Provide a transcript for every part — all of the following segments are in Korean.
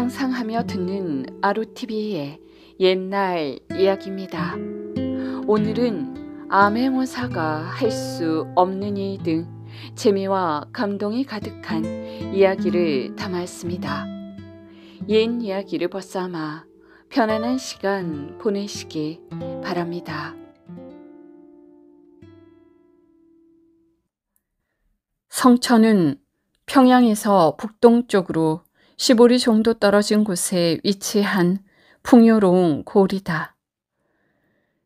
상상하며 듣는 아루TV의 옛날 이야기입니다. 오늘은 암행어사가 할 수 없는 일 등 재미와 감동이 가득한 이야기를 담았습니다. 옛 이야기를 벗삼아 편안한 시간 보내시기 바랍니다. 성천은 평양에서 북동쪽으로 시보리 정도 떨어진 곳에 위치한 풍요로운 골이다.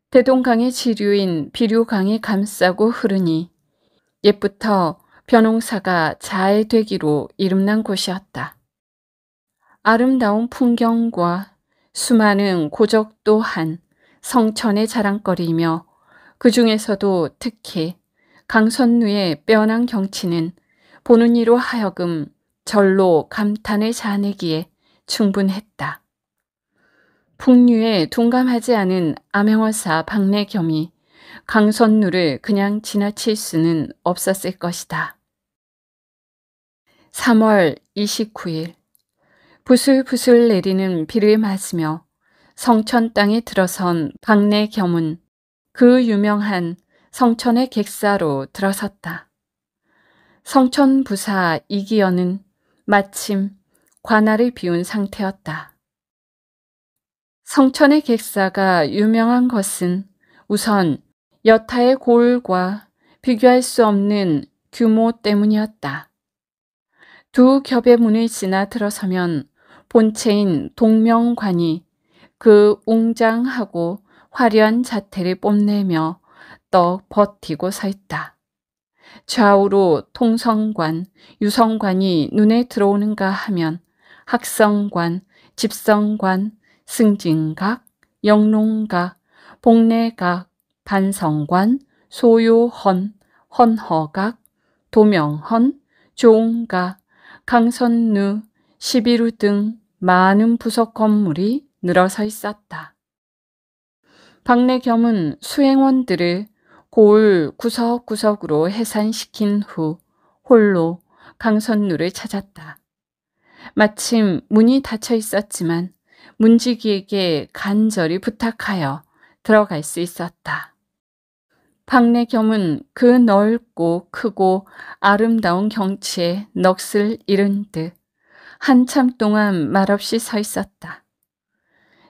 대동강의 지류인 비류강이 감싸고 흐르니 옛부터 변홍사가 자해 되기로 이름난 곳이었다. 아름다운 풍경과 수많은 고적 또한 성천의 자랑거리이며 그 중에서도 특히 강선루의 빼어난 경치는 보는 이로 하여금 절로 감탄을 자아내기에 충분했다. 풍류에 동감하지 않은 암행어사 박래겸이 강선루를 그냥 지나칠 수는 없었을 것이다. 3월 29일 부슬부슬 내리는 비를 맞으며 성천 땅에 들어선 박래겸은 그 유명한 성천의 객사로 들어섰다. 성천 부사 이기현은 마침 관할을 비운 상태였다. 성천의 객사가 유명한 것은 우선 여타의 고을과 비교할 수 없는 규모 때문이었다. 두 겹의 문을 지나 들어서면 본체인 동명관이 그 웅장하고 화려한 자태를 뽐내며 떡 버티고 서 있다. 좌우로 통성관, 유성관이 눈에 들어오는가 하면 학성관, 집성관, 승진각, 영롱각, 복내각 반성관, 소요헌, 헌허각, 도명헌, 조응각 강선루, 시비루 등 많은 부속 건물이 늘어서 있었다. 박래겸은 수행원들을 골 구석구석으로 해산시킨 후 홀로 강선루를 찾았다. 마침 문이 닫혀 있었지만 문지기에게 간절히 부탁하여 들어갈 수 있었다. 박내겸은 그 넓고 크고 아름다운 경치에 넋을 잃은 듯 한참 동안 말없이 서 있었다.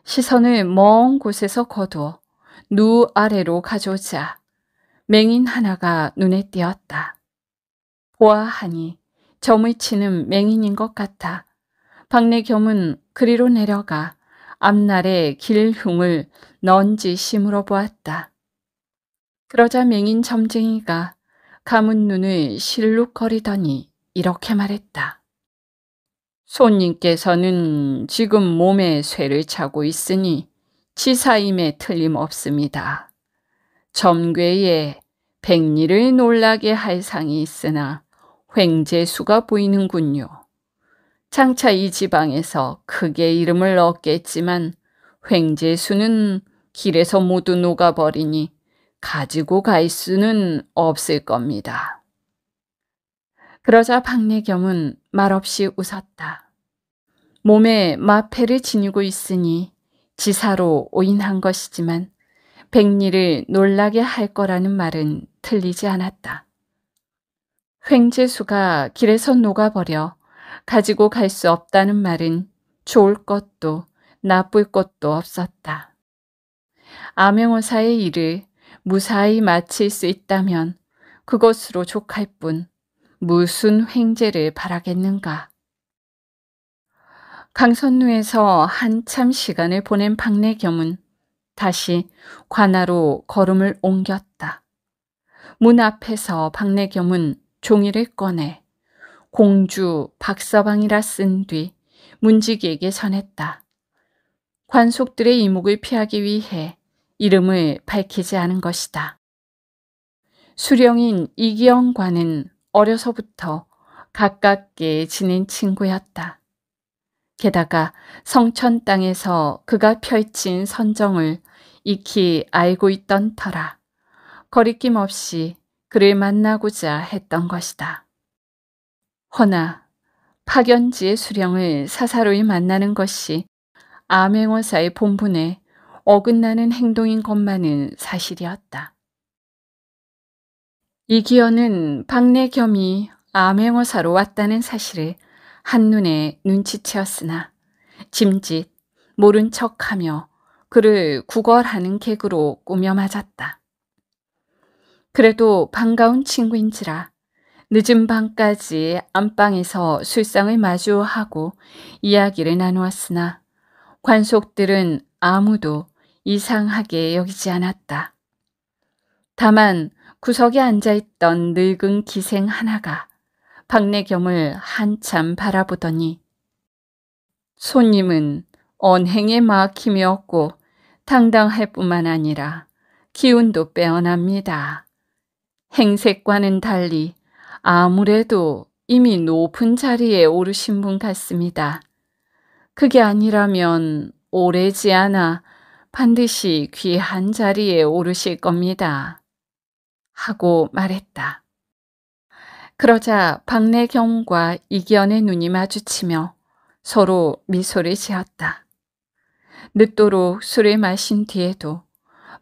시선을 먼 곳에서 거두어 누 아래로 가져오자 맹인 하나가 눈에 띄었다. 보아하니 점을 치는 맹인인 것 같아 박내 겸은 그리로 내려가 앞날의 길흉을 넌지 심으로 보았다. 그러자 맹인 점쟁이가 감은 눈을 실룩거리더니 이렇게 말했다. 손님께서는 지금 몸에 쇠를 차고 있으니 치사임에 틀림없습니다. 점괘에 백리를 놀라게 할 상이 있으나 횡재수가 보이는군요. 장차 이 지방에서 크게 이름을 얻겠지만 횡재수는 길에서 모두 녹아버리니 가지고 갈 수는 없을 겁니다. 그러자 박내겸은 말없이 웃었다. 몸에 마패를 지니고 있으니 지사로 오인한 것이지만 백리를 놀라게 할 거라는 말은 틀리지 않았다. 횡재수가 길에서 녹아버려 가지고 갈 수 없다는 말은 좋을 것도 나쁠 것도 없었다. 암행어사의 일을 무사히 마칠 수 있다면 그것으로 족할 뿐 무슨 횡재를 바라겠는가. 강선루에서 한참 시간을 보낸 박내겸은 다시 관아로 걸음을 옮겼다. 문 앞에서 박내겸은 종이를 꺼내 공주 박서방이라 쓴 뒤 문지기에게 전했다. 관속들의 이목을 피하기 위해 이름을 밝히지 않은 것이다. 수령인 이기영과는 어려서부터 가깝게 지낸 친구였다. 게다가 성천 땅에서 그가 펼친 선정을 익히 알고 있던 터라 거리낌 없이 그를 만나고자 했던 것이다. 허나 파견지의 수령을 사사로이 만나는 것이 암행어사의 본분에 어긋나는 행동인 것만은 사실이었다. 이기현은 박내겸이 암행어사로 왔다는 사실을 한눈에 눈치채었으나 짐짓 모른 척하며 그를 구걸하는 객으로 꾸며 맞았다. 그래도 반가운 친구인지라 늦은 밤까지 안방에서 술상을 마주하고 이야기를 나누었으나 관속들은 아무도 이상하게 여기지 않았다. 다만 구석에 앉아있던 늙은 기생 하나가 박내경을 한참 바라보더니 손님은 언행에 막힘이없고 당당할 뿐만 아니라 기운도 빼어납니다. 행색과는 달리 아무래도 이미 높은 자리에 오르신 분 같습니다. 그게 아니라면 오래지 않아 반드시 귀한 자리에 오르실 겁니다. 하고 말했다. 그러자 박내경과 이기현의 눈이 마주치며 서로 미소를 지었다. 늦도록 술을 마신 뒤에도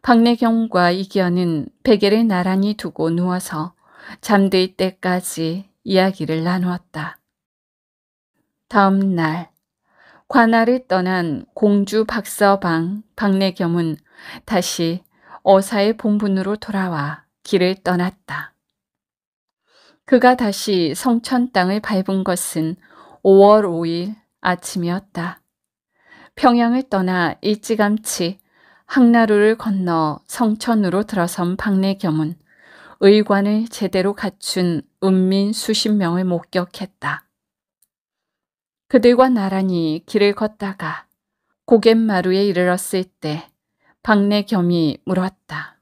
박내경과 이기현은 베개를 나란히 두고 누워서 잠들 때까지 이야기를 나누었다. 다음 날 관아를 떠난 공주 박서방 박내경은 다시 어사의 본분으로 돌아와 길을 떠났다. 그가 다시 성천 땅을 밟은 것은 5월 5일 아침이었다. 평양을 떠나 일찌감치 항나루를 건너 성천으로 들어선 박내겸은 의관을 제대로 갖춘 은민 수십 명을 목격했다. 그들과 나란히 길을 걷다가 고갯마루에 이르렀을 때박내겸이 물었다.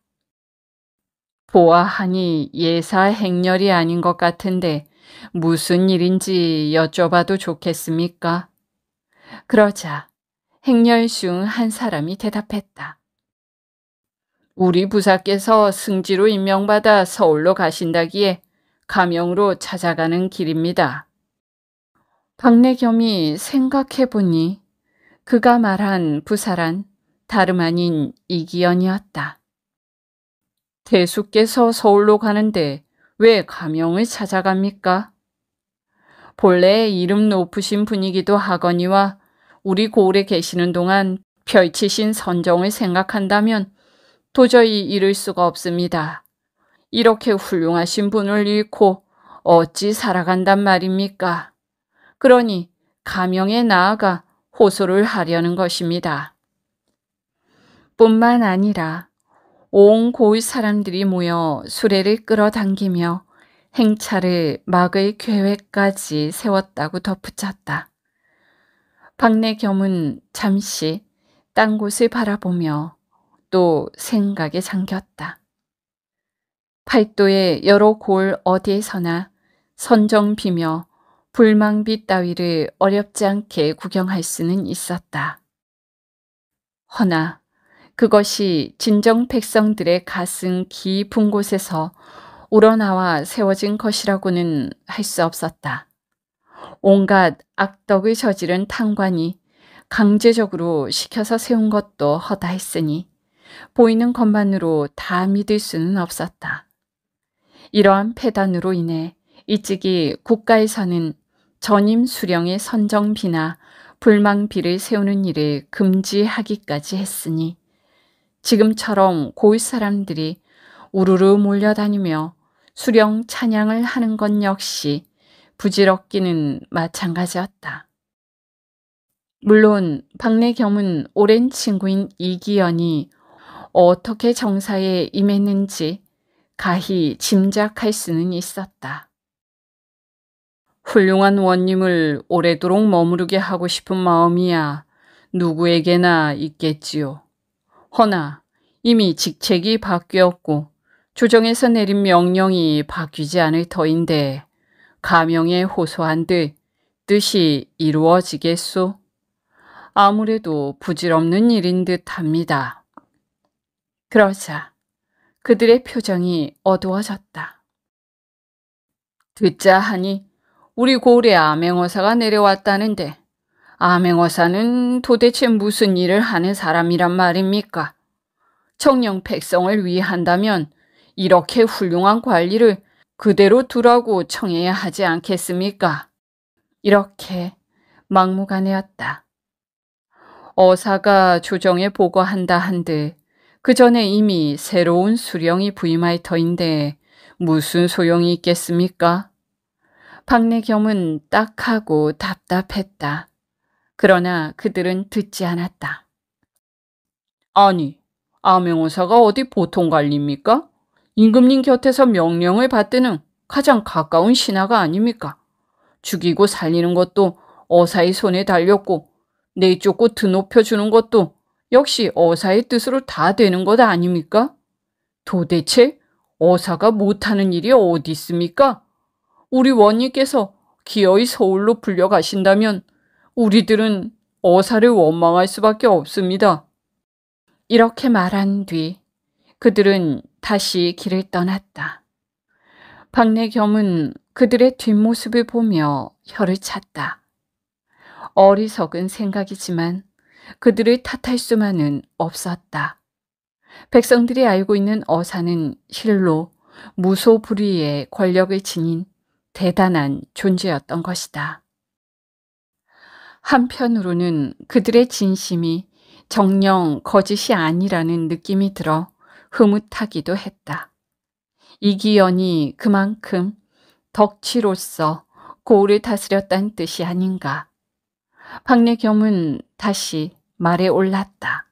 보아하니 예사 행렬이 아닌 것 같은데 무슨 일인지 여쭤봐도 좋겠습니까? 그러자 행렬 중 한 사람이 대답했다. 우리 부사께서 승지로 임명받아 서울로 가신다기에 가명으로 찾아가는 길입니다. 박내겸이 생각해보니 그가 말한 부사란 다름 아닌 이기연이었다 대수께서 서울로 가는데 왜 가명을 찾아갑니까? 본래 이름 높으신 분이기도 하거니와 우리 고을에 계시는 동안 펼치신 선정을 생각한다면 도저히 이룰 수가 없습니다. 이렇게 훌륭하신 분을 잃고 어찌 살아간단 말입니까? 그러니 가명에 나아가 호소를 하려는 것입니다. 뿐만 아니라 온 고을 사람들이 모여 수레를 끌어당기며 행차를 막을 계획까지 세웠다고 덧붙였다. 박내 겸은 잠시 딴 곳을 바라보며 또 생각에 잠겼다. 팔도의 여러 골 어디에서나 선정 비며 불망비 따위를 어렵지 않게 구경할 수는 있었다. 허나 그것이 진정 백성들의 가슴 깊은 곳에서 우러나와 세워진 것이라고는 할 수 없었다. 온갖 악덕을 저지른 탄관이 강제적으로 시켜서 세운 것도 허다했으니 보이는 것만으로 다 믿을 수는 없었다. 이러한 폐단으로 인해 이찍이 국가에서는 전임 수령의 선정비나 불망비를 세우는 일을 금지하기까지 했으니 지금처럼 고윗 사람들이 우르르 몰려다니며 수령 찬양을 하는 것 역시 부질없기는 마찬가지였다. 물론 박내겸은 오랜 친구인 이기연이 어떻게 정사에 임했는지 가히 짐작할 수는 있었다. 훌륭한 원님을 오래도록 머무르게 하고 싶은 마음이야 누구에게나 있겠지요. 허나 이미 직책이 바뀌었고 조정에서 내린 명령이 바뀌지 않을 터인데 가명에 호소한 듯 뜻이 이루어지겠소? 아무래도 부질없는 일인 듯 합니다. 그러자 그들의 표정이 어두워졌다. 듣자 하니 우리 고을의 암행어사가 내려왔다는데 암행어사는 도대체 무슨 일을 하는 사람이란 말입니까? 청령 백성을 위한다면 이렇게 훌륭한 관리를 그대로 두라고 청해야 하지 않겠습니까? 이렇게 막무가내였다. 어사가 조정에 보고한다 한들 그 전에 이미 새로운 수령이 부임할 터인데 무슨 소용이 있겠습니까? 박내겸은 딱하고 답답했다. 그러나 그들은 듣지 않았다. 아니, 암행어사가 어디 보통 관리입니까? 임금님 곁에서 명령을 받드는 가장 가까운 신하가 아닙니까? 죽이고 살리는 것도 어사의 손에 달렸고 내쫓고 드높여주는 것도 역시 어사의 뜻으로 다 되는 것 아닙니까? 도대체 어사가 못하는 일이 어디 있습니까? 우리 원님께서 기어이 서울로 불려가신다면 우리들은 어사를 원망할 수밖에 없습니다. 이렇게 말한 뒤 그들은 다시 길을 떠났다. 박내겸은 그들의 뒷모습을 보며 혀를 찼다. 어리석은 생각이지만 그들을 탓할 수만은 없었다. 백성들이 알고 있는 어사는 실로 무소불위의 권력을 지닌 대단한 존재였던 것이다. 한편으로는 그들의 진심이 정녕 거짓이 아니라는 느낌이 들어 흐뭇하기도 했다. 이기연이 그만큼 덕치로서 고을을 다스렸다는 뜻이 아닌가. 박래겸은 다시 말에 올랐다.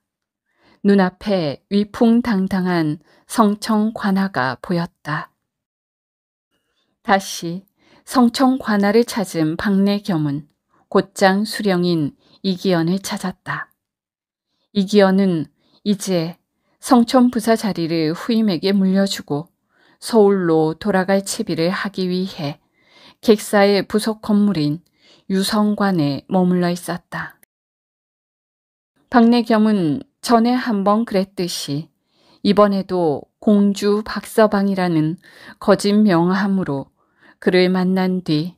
눈앞에 위풍당당한 성청 관화가 보였다. 다시 성청 관화를 찾은 박래겸은 곧장 수령인 이기현을 찾았다. 이기현은 이제 성촌부사 자리를 후임에게 물려주고 서울로 돌아갈 채비를 하기 위해 객사의 부속 건물인 유성관에 머물러 있었다. 박내겸은 전에 한 번 그랬듯이 이번에도 공주 박서방이라는 거짓 명함으로 그를 만난 뒤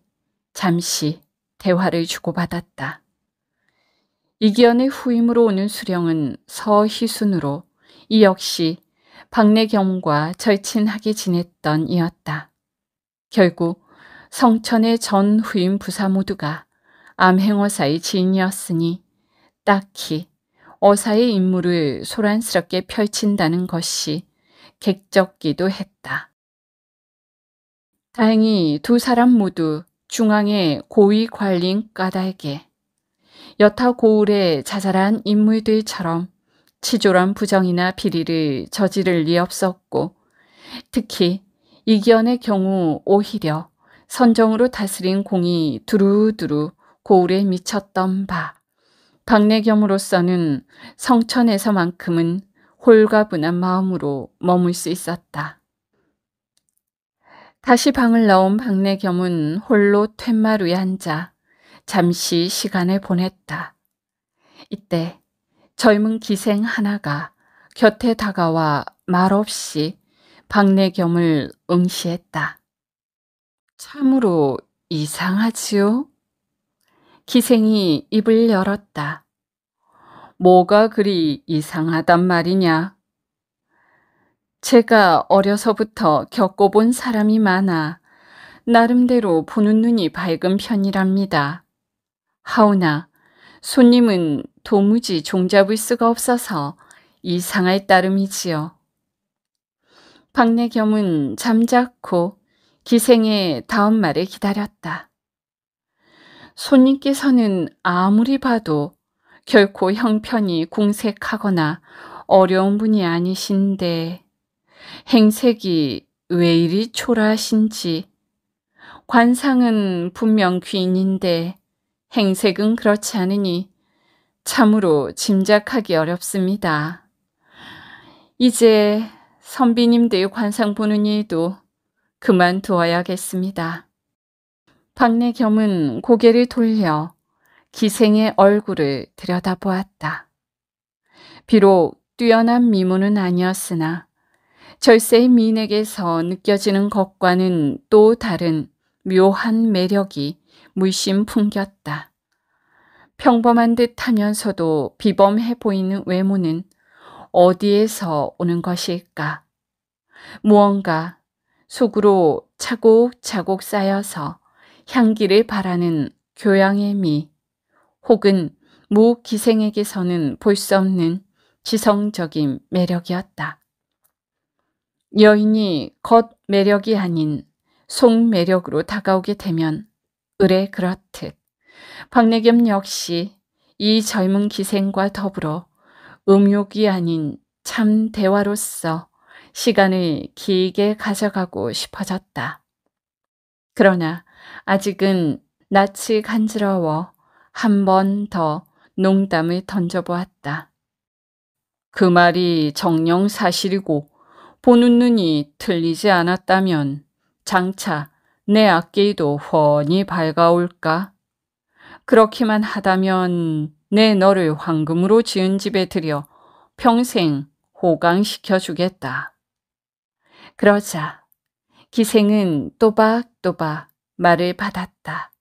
잠시 대화를 주고받았다. 이기현의 후임으로 오는 수령은 서희순으로 이 역시 박내경과 절친하게 지냈던 이었다. 결국 성천의 전 후임 부사 모두가 암행어사의 지인이었으니 딱히 어사의 임무를 소란스럽게 펼친다는 것이 객적기도 했다. 다행히 두 사람 모두 중앙의 고위 관린 까닭에 여타 고울의 자잘한 인물들처럼 치졸한 부정이나 비리를 저지를 리 없었고 특히 이기현의 경우 오히려 선정으로 다스린 공이 두루두루 고울에 미쳤던 바 박내겸으로서는 성천에서만큼은 홀가분한 마음으로 머물 수 있었다. 다시 방을 나온 박내 겸은 홀로 퇴마루에 앉아 잠시 시간을 보냈다. 이때 젊은 기생 하나가 곁에 다가와 말없이 박내 겸을 응시했다. 참으로 이상하지요? 기생이 입을 열었다. 뭐가 그리 이상하단 말이냐? 제가 어려서부터 겪어본 사람이 많아 나름대로 보는 눈이 밝은 편이랍니다. 하오나 손님은 도무지 종잡을 수가 없어서 이상할 따름이지요. 박내겸은 잠자코 기생의 다음 말을 기다렸다. 손님께서는 아무리 봐도 결코 형편이 궁색하거나 어려운 분이 아니신데 행색이 왜 이리 초라하신지 관상은 분명 귀인인데 행색은 그렇지 않으니 참으로 짐작하기 어렵습니다. 이제 선비님들 관상 보는 일도 그만두어야겠습니다. 박내겸은 고개를 돌려 기생의 얼굴을 들여다보았다. 비록 뛰어난 미모는 아니었으나 절세의 미인에게서 느껴지는 것과는 또 다른 묘한 매력이 물씬 풍겼다. 평범한 듯 하면서도 비범해 보이는 외모는 어디에서 오는 것일까? 무언가 속으로 차곡차곡 쌓여서 향기를 바라는 교양의 미 혹은 무기생에게서는 볼 수 없는 지성적인 매력이었다. 여인이 겉 매력이 아닌 속 매력으로 다가오게 되면 의뢰 그렇듯 박내겸 역시 이 젊은 기생과 더불어 음욕이 아닌 참 대화로서 시간을 길게 가져가고 싶어졌다. 그러나 아직은 낯이 간지러워 한 번 더 농담을 던져보았다. 그 말이 정령 사실이고 보는 눈이 틀리지 않았다면 장차 내 악기도 훤히 밝아올까? 그렇기만 하다면 내 너를 황금으로 지은 집에 들여 평생 호강시켜 주겠다. 그러자 기생은 또박또박 말을 받았다.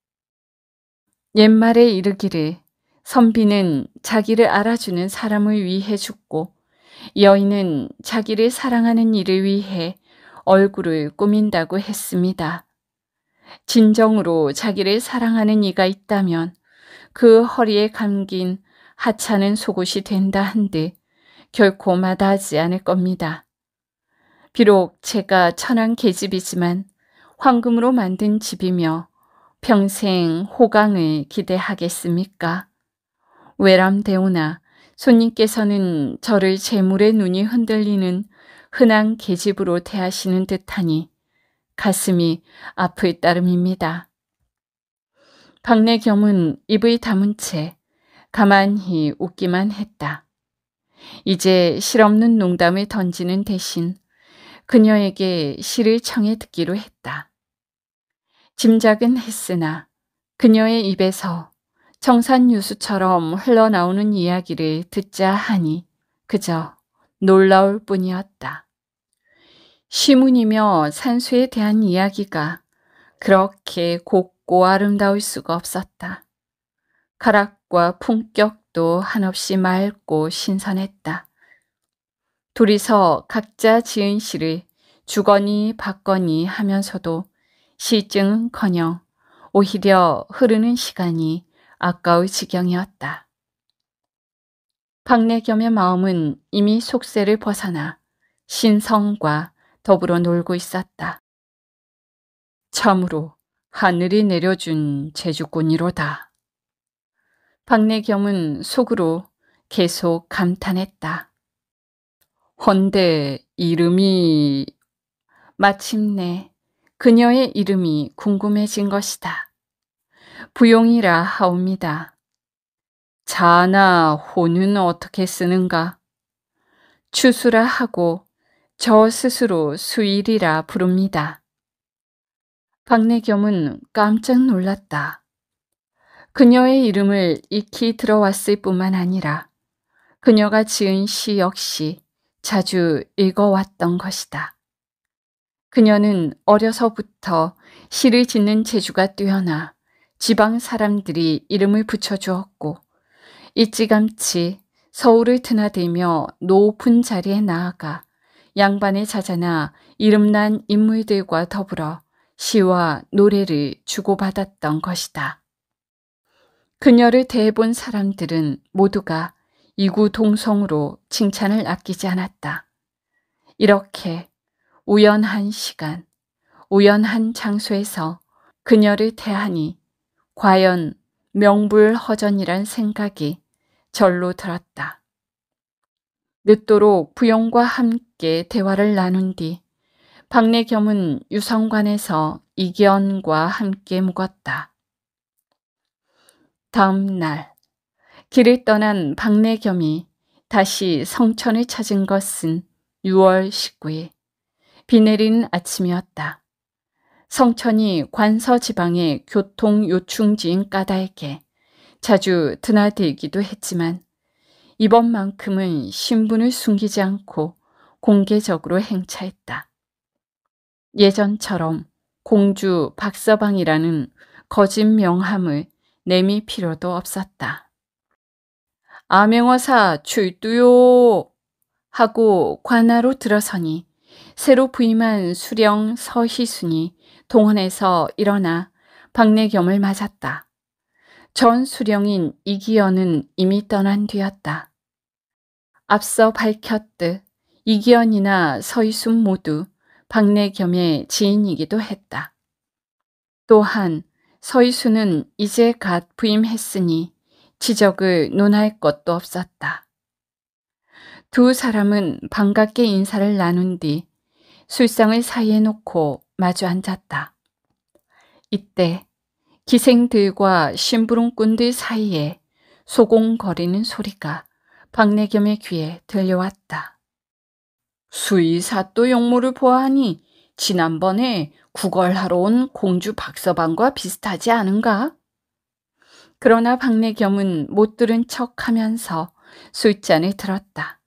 옛말에 이르기를 선비는 자기를 알아주는 사람을 위해 죽고 여인은 자기를 사랑하는 이를 위해 얼굴을 꾸민다고 했습니다. 진정으로 자기를 사랑하는 이가 있다면 그 허리에 감긴 하찮은 속옷이 된다 한데 결코 마다하지 않을 겁니다. 비록 제가 천황 계집이지만 황금으로 만든 집이며 평생 호강을 기대하겠습니까? 외람되오나 손님께서는 저를 재물의 눈이 흔들리는 흔한 계집으로 대하시는 듯하니 가슴이 아플 따름입니다. 박내겸은 입을 담은 채 가만히 웃기만 했다. 이제 실없는 농담을 던지는 대신 그녀에게 시를 청해 듣기로 했다. 짐작은 했으나 그녀의 입에서 청산유수처럼 흘러나오는 이야기를 듣자 하니 그저 놀라울 뿐이었다. 시문이며 산수에 대한 이야기가 그렇게 곱고 아름다울 수가 없었다. 가락과 품격도 한없이 맑고 신선했다. 둘이서 각자 지은 시를 주거니 받거니 하면서도 시증은커녕 오히려 흐르는 시간이 아까울 지경이었다. 박내겸의 마음은 이미 속세를 벗어나 신성과 더불어 놀고 있었다. 참으로 하늘이 내려준 제주꾼이로다. 박내겸은 속으로 계속 감탄했다. 헌데 이름이 마침내 그녀의 이름이 궁금해진 것이다. 부용이라 하옵니다. 자나 혼은 어떻게 쓰는가? 추수라 하고 저 스스로 수일이라 부릅니다. 박내겸은 깜짝 놀랐다. 그녀의 이름을 익히 들어왔을 뿐만 아니라 그녀가 지은 시 역시 자주 읽어왔던 것이다. 그녀는 어려서부터 시를 짓는 재주가 뛰어나 지방 사람들이 이름을 붙여주었고 일찌감치 서울을 드나들며 높은 자리에 나아가 양반의자자나 이름난 인물들과 더불어 시와 노래를 주고받았던 것이다. 그녀를 대해본 사람들은 모두가 이구동성으로 칭찬을 아끼지 않았다. 이렇게 우연한 시간, 우연한 장소에서 그녀를 대하니 과연 명불허전이란 생각이 절로 들었다. 늦도록 부영과 함께 대화를 나눈 뒤 박내겸은 유성관에서 이기현과 함께 묵었다. 다음 날 길을 떠난 박내겸이 다시 성천을 찾은 것은 6월 19일 비 내린 아침이었다. 성천이 관서 지방의 교통 요충지인 까닭에 자주 드나들기도 했지만 이번만큼은 신분을 숨기지 않고 공개적으로 행차했다. 예전처럼 공주 박서방이라는 거짓 명함을 내밀 필요도 없었다. 아명어사 출두요! 하고 관아로 들어서니 새로 부임한 수령 서희순이 동원해서 일어나 박내겸을 맞았다. 전 수령인 이기현은 이미 떠난 뒤였다. 앞서 밝혔듯 이기현이나 서희순 모두 박내겸의 지인이기도 했다. 또한 서희순은 이제 갓 부임했으니 지적을 논할 것도 없었다. 두 사람은 반갑게 인사를 나눈 뒤 술상을 사이에 놓고 마주 앉았다. 이때 기생들과 심부름꾼들 사이에 소공거리는 소리가 박내겸의 귀에 들려왔다. 수의사또 용모를 보아하니 지난번에 구걸하러 온 공주 박서방과 비슷하지 않은가? 그러나 박내겸은 못 들은 척 하면서 술잔을 들었다.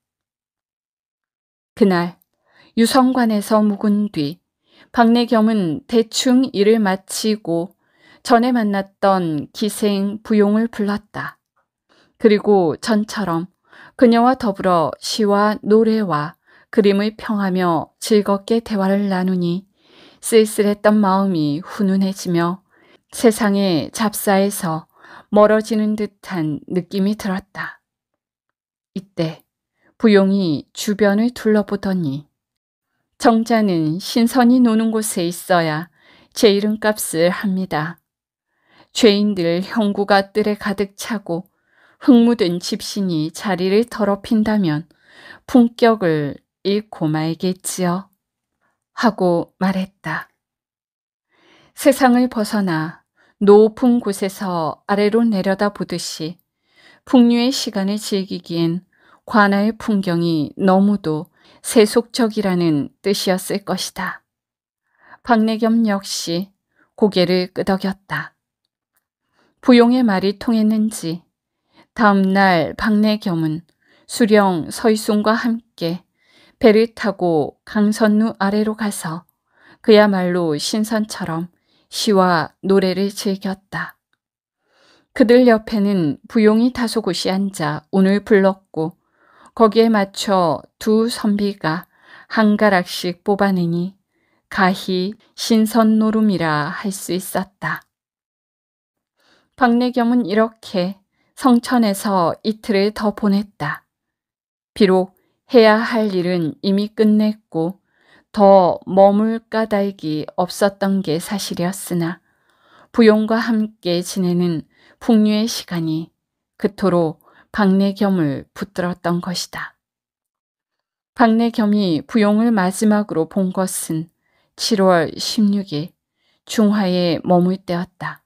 그날 유성관에서 묵은 뒤 박내겸은 대충 일을 마치고 전에 만났던 기생 부용을 불렀다. 그리고 전처럼 그녀와 더불어 시와 노래와 그림을 평하며 즐겁게 대화를 나누니 쓸쓸했던 마음이 훈훈해지며 세상의 잡사에서 멀어지는 듯한 느낌이 들었다. 이때 부용이 주변을 둘러보더니 성자는 신선이 노는 곳에 있어야 제 이름값을 합니다. 죄인들 형구가 뜰에 가득 차고 흙묻은 집신이 자리를 더럽힌다면 품격을 잃고 말겠지요. 하고 말했다. 세상을 벗어나 높은 곳에서 아래로 내려다 보듯이 풍류의 시간을 즐기기엔 관아의 풍경이 너무도 세속적이라는 뜻이었을 것이다. 박내겸 역시 고개를 끄덕였다. 부용의 말이 통했는지 다음날 박내겸은 수령 서희순과 함께 배를 타고 강선루 아래로 가서 그야말로 신선처럼 시와 노래를 즐겼다. 그들 옆에는 부용이 다소곳이 앉아 운을 불렀고 거기에 맞춰 두 선비가 한 가락씩 뽑아내니 가히 신선노름이라 할 수 있었다. 박내겸은 이렇게 성천에서 이틀을 더 보냈다. 비록 해야 할 일은 이미 끝냈고 더 머물 까닭이 없었던 게 사실이었으나 부용과 함께 지내는 풍류의 시간이 그토록 박내겸을 붙들었던 것이다. 박내겸이 부용을 마지막으로 본 것은 7월 16일 중화에 머물 때였다.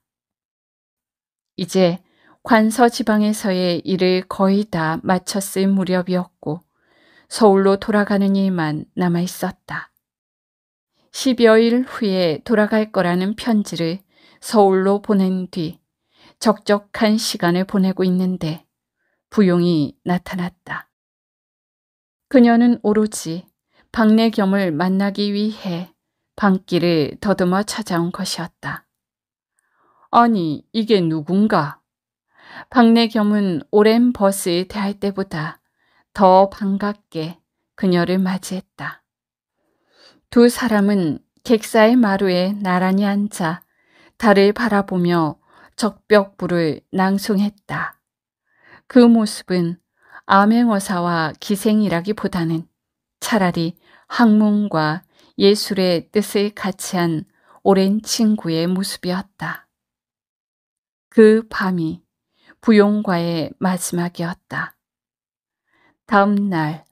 이제 관서 지방에서의 일을 거의 다 마쳤을 무렵이었고 서울로 돌아가는 일만 남아 있었다. 1 2여일 후에 돌아갈 거라는 편지를 서울로 보낸 뒤 적적한 시간을 보내고 있는데 부용이 나타났다. 그녀는 오로지 박내겸을 만나기 위해 방길을 더듬어 찾아온 것이었다. 아니, 이게 누군가? 박내겸은 오랜 버스에 대할 때보다 더 반갑게 그녀를 맞이했다. 두 사람은 객사의 마루에 나란히 앉아 달을 바라보며 적벽부를 낭송했다. 그 모습은 암행어사와 기생이라기보다는 차라리 학문과 예술의 뜻을 같이 한 오랜 친구의 모습이었다. 그 밤이 부용과의 마지막이었다. 다음 날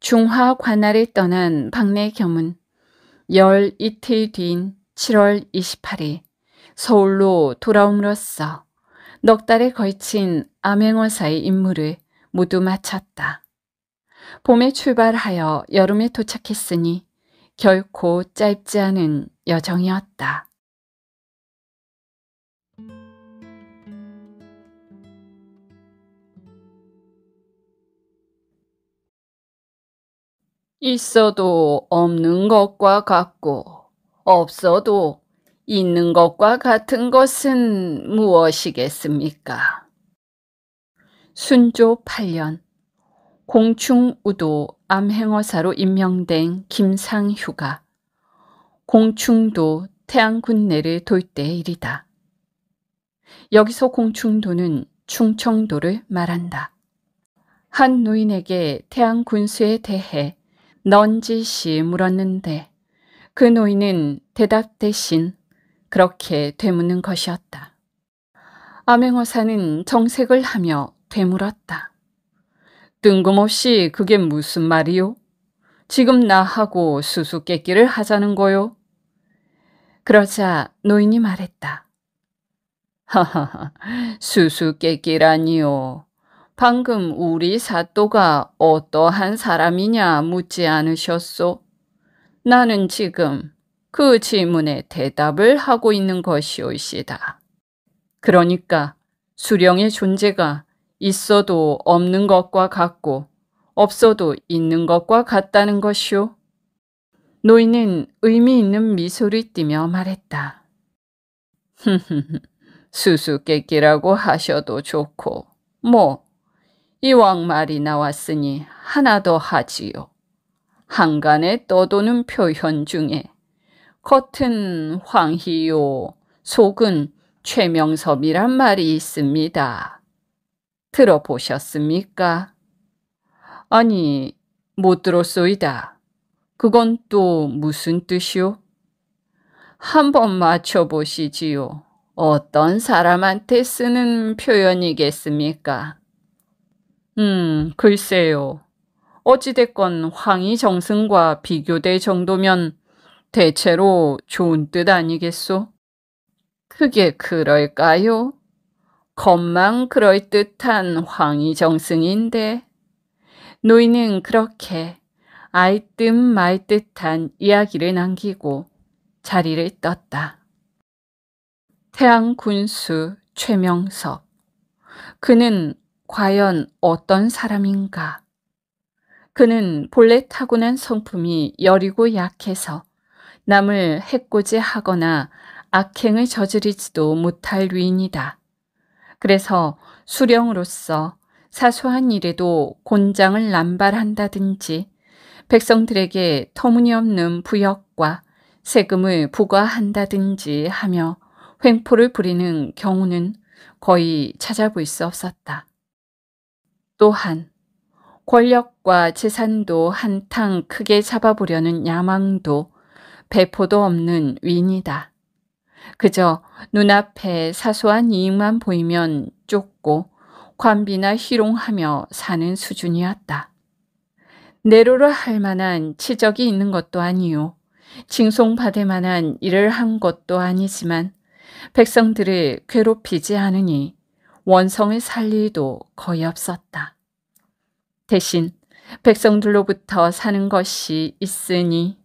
중화 관할을 떠난 박내겸은 열 이틀 뒤인 7월 28일 서울로 돌아옴으로써 넉 달에 걸친 암행어사의 임무를 모두 마쳤다. 봄에 출발하여 여름에 도착했으니 결코 짧지 않은 여정이었다. 있어도 없는 것과 같고 없어도 있는 것과 같은 것은 무엇이겠습니까? 순조 8년 공충우도 암행어사로 임명된 김상휴가 공충도 태양군내를 돌 때의 일이다. 여기서 공충도는 충청도를 말한다. 한 노인에게 태양군수에 대해 넌지시 물었는데 그 노인은 대답 대신 그렇게 되묻는 것이었다. 암행어사는 정색을 하며 되물었다. 뜬금없이 그게 무슨 말이요? 지금 나하고 수수께끼를 하자는 거요? 그러자 노인이 말했다. 하하하, 수수께끼라니요. 방금 우리 사또가 어떠한 사람이냐 묻지 않으셨소? 나는 지금 그 질문에 대답을 하고 있는 것이오시다 그러니까 수령의 존재가 있어도 없는 것과 같고 없어도 있는 것과 같다는 것이오. 노인은 의미 있는 미소를 띠며 말했다. 수수께끼라고 하셔도 좋고 뭐 이왕 말이 나왔으니 하나 더 하지요. 한간에 떠도는 표현 중에 겉은 황희요, 속은 최명섭이란 말이 있습니다. 들어보셨습니까? 아니, 못 들었소이다. 그건 또 무슨 뜻이오? 한번 맞춰보시지요. 어떤 사람한테 쓰는 표현이겠습니까? 음, 글쎄요. 어찌됐건 황희 정승과 비교될 정도면 대체로 좋은 뜻 아니겠소? 그게 그럴까요? 겉만 그럴듯한 황이 정승인데 노인은 그렇게 알듯 말듯한 이야기를 남기고 자리를 떴다. 태양 군수 최명석 그는 과연 어떤 사람인가? 그는 본래 타고난 성품이 여리고 약해서 남을 해코지하거나 악행을 저지르지도 못할 위인이다. 그래서 수령으로서 사소한 일에도 곤장을 남발한다든지 백성들에게 터무니없는 부역과 세금을 부과한다든지 하며 횡포를 부리는 경우는 거의 찾아볼 수 없었다. 또한 권력과 재산도 한탕 크게 잡아보려는 야망도 배포도 없는 윈이다. 그저 눈앞에 사소한 이익만 보이면 쫓고 관비나 희롱하며 사는 수준이었다. 내로를 할 만한 치적이 있는 것도 아니요. 징송받을 만한 일을 한 것도 아니지만 백성들을 괴롭히지 않으니 원성을 살리도 거의 없었다. 대신 백성들로부터 사는 것이 있으니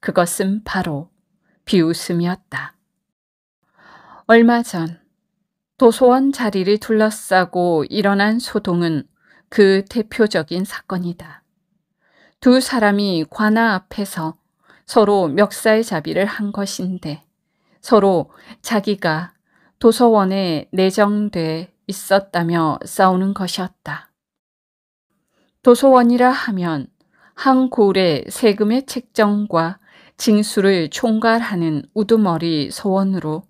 그것은 바로 비웃음이었다. 얼마 전 도서원 자리를 둘러싸고 일어난 소동은 그 대표적인 사건이다. 두 사람이 관아 앞에서 서로 멱살잡이를 한 것인데 서로 자기가 도서원에 내정돼 있었다며 싸우는 것이었다. 도서원이라 하면 한고을의 세금의 책정과 징수를 총괄하는 우두머리 소원으로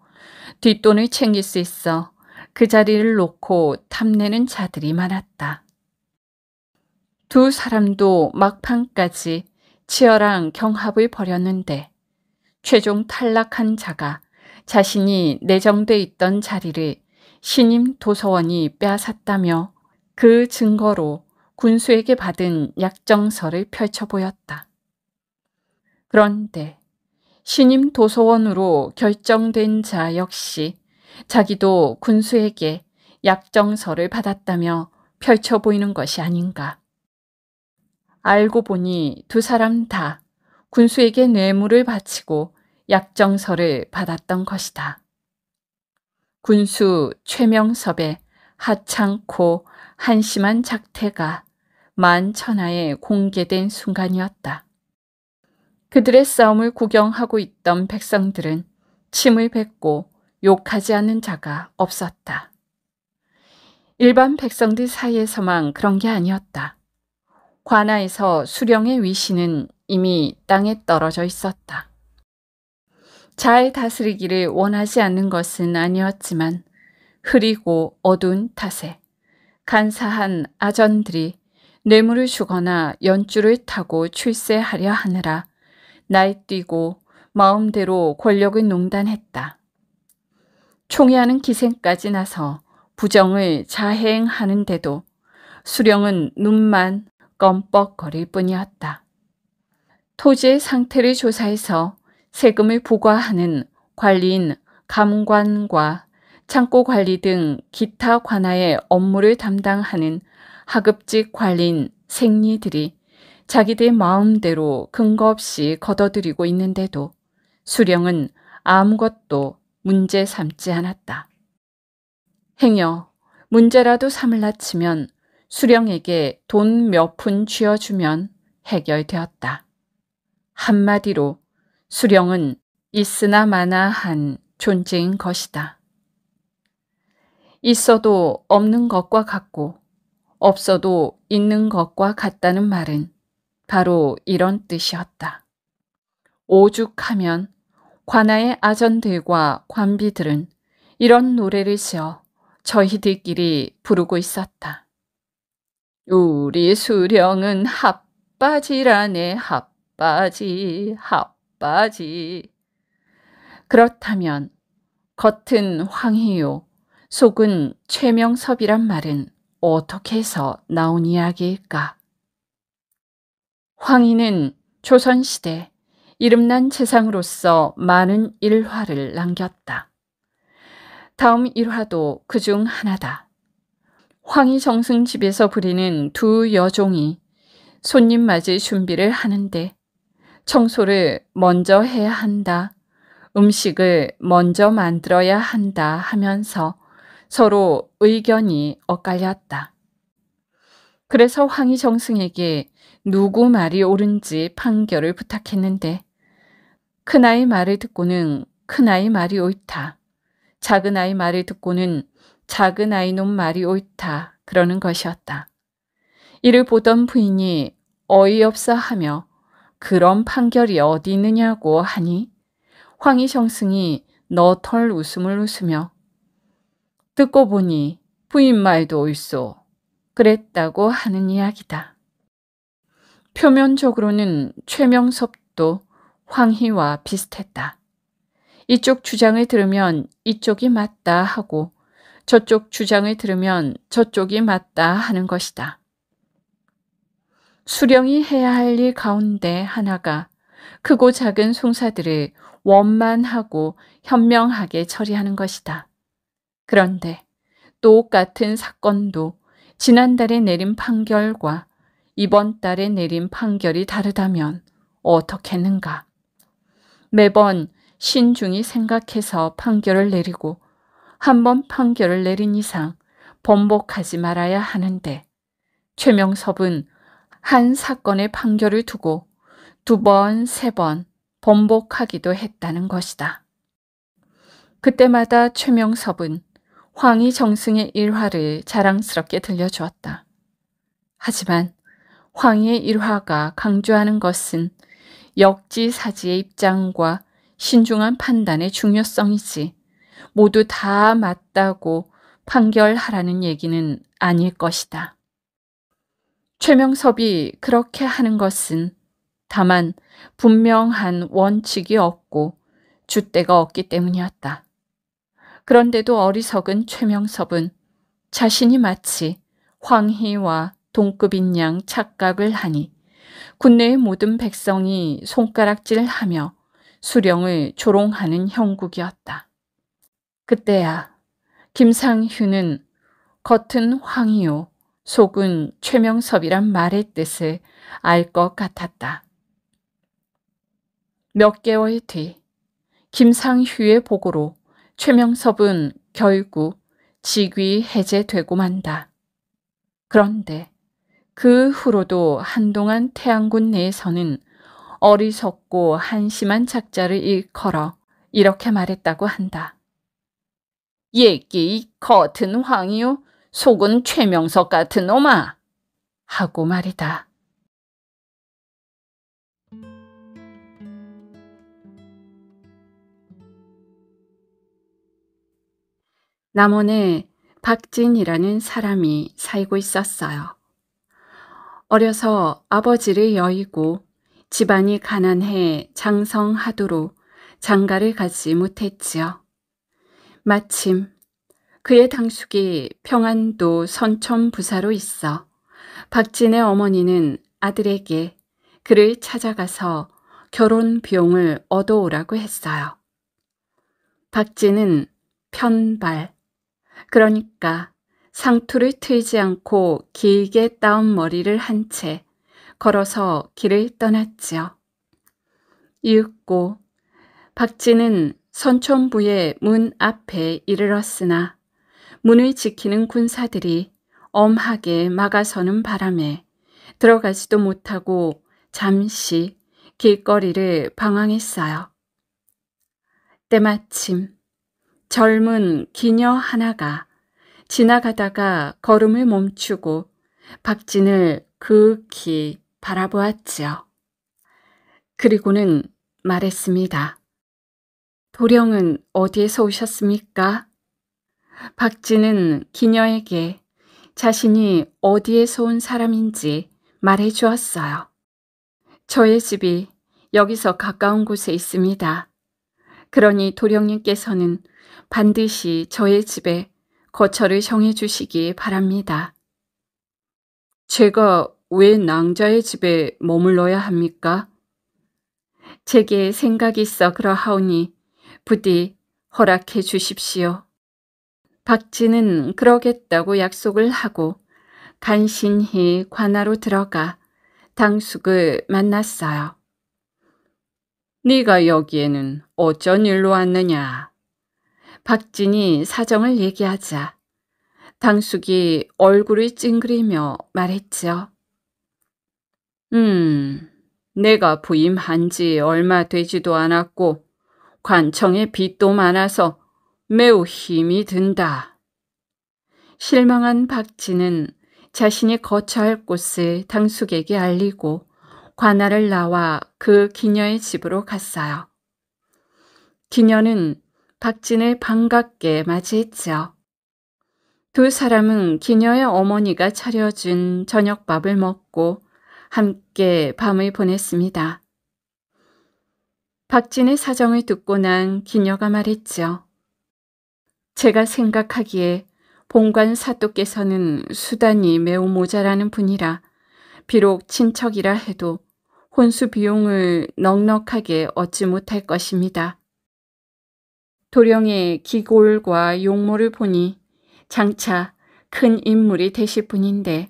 뒷돈을 챙길 수 있어 그 자리를 놓고 탐내는 자들이 많았다. 두 사람도 막판까지 치열한 경합을 벌였는데 최종 탈락한 자가 자신이 내정돼 있던 자리를 신임 도서원이 빼앗았다며 그 증거로 군수에게 받은 약정서를 펼쳐 보였다. 그런데 신임 도서원으로 결정된 자 역시 자기도 군수에게 약정서를 받았다며 펼쳐 보이는 것이 아닌가. 알고 보니 두 사람 다 군수에게 뇌물을 바치고 약정서를 받았던 것이다. 군수 최명섭의 하찮고 한심한 작태가 만천하에 공개된 순간이었다. 그들의 싸움을 구경하고 있던 백성들은 침을 뱉고 욕하지 않는 자가 없었다. 일반 백성들 사이에서만 그런 게 아니었다. 관아에서 수령의 위신은 이미 땅에 떨어져 있었다. 잘 다스리기를 원하지 않는 것은 아니었지만 흐리고 어두운 탓에 간사한 아전들이 뇌물을 주거나 연주를 타고 출세하려 하느라 나이 뛰고 마음대로 권력을 농단했다. 총애하는 기생까지 나서 부정을 자행하는데도 수령은 눈만 껌뻑거릴 뿐이었다. 토지의 상태를 조사해서 세금을 부과하는 관리인 감관과 창고 관리 등 기타 관하의 업무를 담당하는 하급직 관리인 생리들이 자기들 마음대로 근거 없이 걷어들이고 있는데도 수령은 아무것도 문제 삼지 않았다. 행여 문제라도 삼을라 치면 수령에게 돈 몇 푼 쥐어주면 해결되었다. 한마디로 수령은 있으나 마나 한 존재인 것이다. 있어도 없는 것과 같고 없어도 있는 것과 같다는 말은 바로 이런 뜻이었다. 오죽하면 관아의 아전들과 관비들은 이런 노래를 지어 저희들끼리 부르고 있었다. 우리 수령은 핫바지라네 핫바지 핫바지 그렇다면 겉은 황희요 속은 최명섭이란 말은 어떻게 해서 나온 이야기일까? 황희는 조선시대 이름난 재상으로서 많은 일화를 남겼다. 다음 일화도 그 중 하나다. 황희 정승 집에서 부리는 두 여종이 손님 맞이 준비를 하는데 청소를 먼저 해야 한다. 음식을 먼저 만들어야 한다 하면서 서로 의견이 엇갈렸다. 그래서 황희 정승에게 누구 말이 옳은지 판결을 부탁했는데 큰아이 말을 듣고는 큰아이 말이 옳다. 작은아이 말을 듣고는 작은아이 놈 말이 옳다. 그러는 것이었다. 이를 보던 부인이 어이없어 하며 그런 판결이 어디 있느냐고 하니 황희 형승이 너털 웃음을 웃으며 듣고 보니 부인 말도 옳소. 그랬다고 하는 이야기다. 표면적으로는 최명섭도 황희와 비슷했다. 이쪽 주장을 들으면 이쪽이 맞다 하고 저쪽 주장을 들으면 저쪽이 맞다 하는 것이다. 수령이 해야 할 일 가운데 하나가 크고 작은 송사들을 원만하고 현명하게 처리하는 것이다. 그런데 똑같은 사건도 지난달에 내린 판결과 이번 달에 내린 판결이 다르다면 어떻겠는가. 매번 신중히 생각해서 판결을 내리고 한 번 판결을 내린 이상 번복하지 말아야 하는데 최명섭은 한 사건의 판결을 두고 두 번, 세 번 번복하기도 했다는 것이다. 그때마다 최명섭은 황희 정승의 일화를 자랑스럽게 들려주었다. 하지만 황의 일화가 강조하는 것은 역지사지의 입장과 신중한 판단의 중요성이지 모두 다 맞다고 판결하라는 얘기는 아닐 것이다. 최명섭이 그렇게 하는 것은 다만 분명한 원칙이 없고 주대가 없기 때문이었다. 그런데도 어리석은 최명섭은 자신이 마치 황희와 동급인 양 착각을 하니 군내의 모든 백성이 손가락질 하며 수령을 조롱하는 형국이었다. 그때야 김상휴는 겉은 황이요 속은 최명섭이란 말의 뜻을 알 것 같았다. 몇 개월 뒤 김상휴의 보고로 최명섭은 결국 직위 해제되고 만다. 그런데 그 후로도 한동안 태양군 내에서는 어리석고 한심한 작자를 일컬어 이렇게 말했다고 한다. 예끼 겉은 황이요 속은 최명석 같은 놈아 하고 말이다. 남원에 박진이라는 사람이 살고 있었어요. 어려서 아버지를 여의고 집안이 가난해 장성하도록 장가를 가지 못했지요. 마침 그의 당숙이 평안도 선천부사로 있어 박진의 어머니는 아들에게 그를 찾아가서 결혼 비용을 얻어오라고 했어요. 박진은 편발, 그러니까 상투를 틀지 않고 길게 따온 머리를 한 채 걸어서 길을 떠났지요. 이윽고 박쥐는 선천부의문 앞에 이르렀으나 문을 지키는 군사들이 엄하게 막아서는 바람에 들어가지도 못하고 잠시 길거리를 방황했어요. 때마침 젊은 기녀 하나가 지나가다가 걸음을 멈추고 박진을 극히 바라보았지요. 그리고는 말했습니다. 도령은 어디에서 오셨습니까? 박진은 기녀에게 자신이 어디에서 온 사람인지 말해 주었어요. 저의 집이 여기서 가까운 곳에 있습니다. 그러니 도령님께서는 반드시 저의 집에 거처를 정해 주시기 바랍니다. 제가 왜 낭자의 집에 머물러야 합니까? 제게 생각이 있어 그러하오니 부디 허락해 주십시오. 박쥐는 그러겠다고 약속을 하고 간신히 관하로 들어가 당숙을 만났어요. 네가 여기에는 어쩐 일로 왔느냐? 박진이 사정을 얘기하자 당숙이 얼굴을 찡그리며 말했지요. 음, 내가 부임한 지 얼마 되지도 않았고 관청에 빚도 많아서 매우 힘이 든다. 실망한 박진은 자신이 거처할 곳을 당숙에게 알리고 관할을 나와 그 기녀의 집으로 갔어요. 기녀는 박진을 반갑게 맞이했지요. 두 사람은 기녀의 어머니가 차려준 저녁밥을 먹고 함께 밤을 보냈습니다. 박진의 사정을 듣고 난 기녀가 말했지요. 제가 생각하기에 본관 사또께서는 수단이 매우 모자라는 분이라 비록 친척이라 해도 혼수 비용을 넉넉하게 얻지 못할 것입니다. 도령의 기골과 용모를 보니 장차 큰 인물이 되실 뿐인데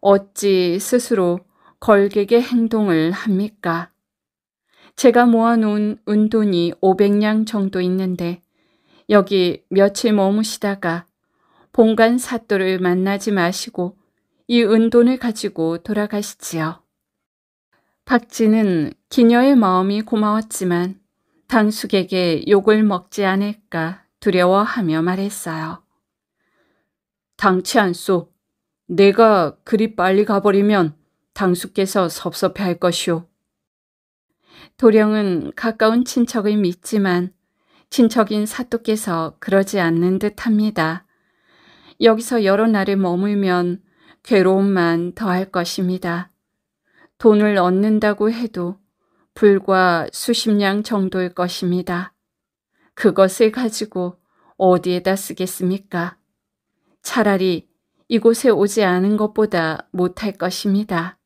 어찌 스스로 걸객의 행동을 합니까? 제가 모아놓은 은돈이 500냥 정도 있는데 여기 며칠 머무시다가 본관 사또를 만나지 마시고 이 은돈을 가지고 돌아가시지요. 박쥐는 기녀의 마음이 고마웠지만 당숙에게 욕을 먹지 않을까 두려워하며 말했어요. 당치 않소. 내가 그리 빨리 가버리면 당숙께서 섭섭해할 것이오. 도령은 가까운 친척을 믿지만 친척인 사또께서 그러지 않는 듯합니다. 여기서 여러 날을 머물면 괴로움만 더할 것입니다. 돈을 얻는다고 해도 불과 수십 냥 정도일 것입니다. 그것을 가지고 어디에다 쓰겠습니까? 차라리 이곳에 오지 않은 것보다 못할 것입니다.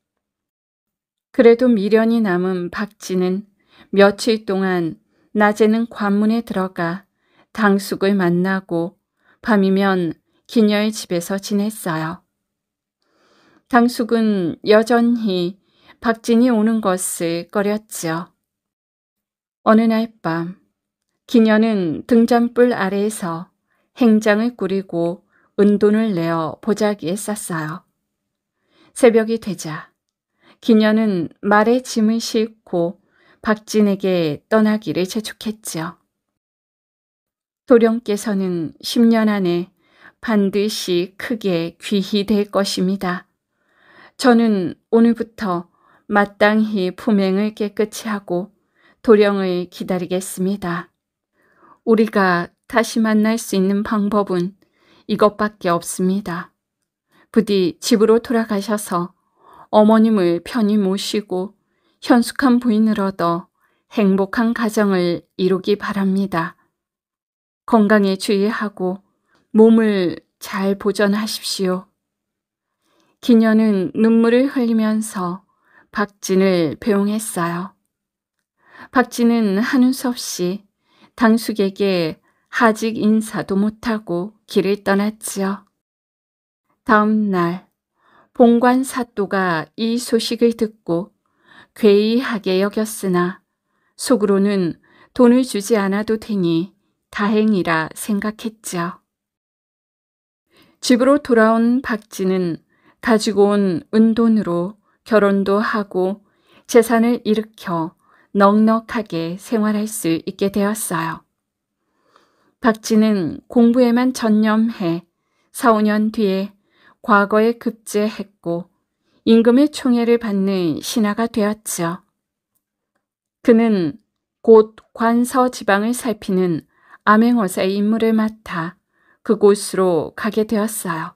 그래도 미련이 남은 박쥐는 며칠 동안 낮에는 관문에 들어가 당숙을 만나고 밤이면 기녀의 집에서 지냈어요. 당숙은 여전히 박진이 오는 것을 꺼렸지요. 어느 날 밤, 기녀는 등잔불 아래에서 행장을 꾸리고 은돈을 내어 보자기에 쌌어요. 새벽이 되자 기녀는 말에 짐을 싣고 박진에게 떠나기를 재촉했지요. 도령께서는 10년 안에 반드시 크게 귀히 될 것입니다. 저는 오늘부터 마땅히 품행을 깨끗이 하고 도령을 기다리겠습니다. 우리가 다시 만날 수 있는 방법은 이것밖에 없습니다. 부디 집으로 돌아가셔서 어머님을 편히 모시고 현숙한 부인을 얻어 행복한 가정을 이루기 바랍니다. 건강에 주의하고 몸을 잘 보존하십시오. 기녀는 눈물을 흘리면서 박진을 배웅했어요. 박진은 한윤섭 씨, 당숙에게 하직 인사도 못하고 길을 떠났지요. 다음 날 봉관 사또가 이 소식을 듣고 괴이하게 여겼으나 속으로는 돈을 주지 않아도 되니 다행이라 생각했지요. 집으로 돌아온 박진은 가지고 온 은돈으로 결혼도 하고 재산을 일으켜 넉넉하게 생활할 수 있게 되었어요. 박쥐는 공부에만 전념해 4, 5년 뒤에 과거에 급제했고 임금의 총애를 받는 신하가 되었지요. 그는 곧 관서 지방을 살피는 암행어사의 임무를 맡아 그곳으로 가게 되었어요.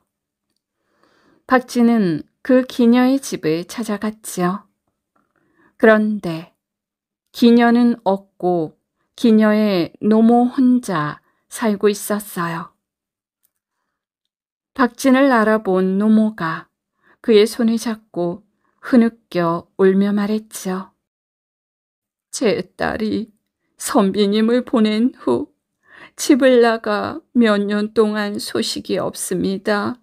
박쥐는 그 기녀의 집을 찾아갔지요. 그런데 기녀는 없고 기녀의 노모 혼자 살고 있었어요. 박진을 알아본 노모가 그의 손을 잡고 흐느껴 울며 말했지요. 제 딸이 선비님을 보낸 후 집을 나가 몇 년 동안 소식이 없습니다.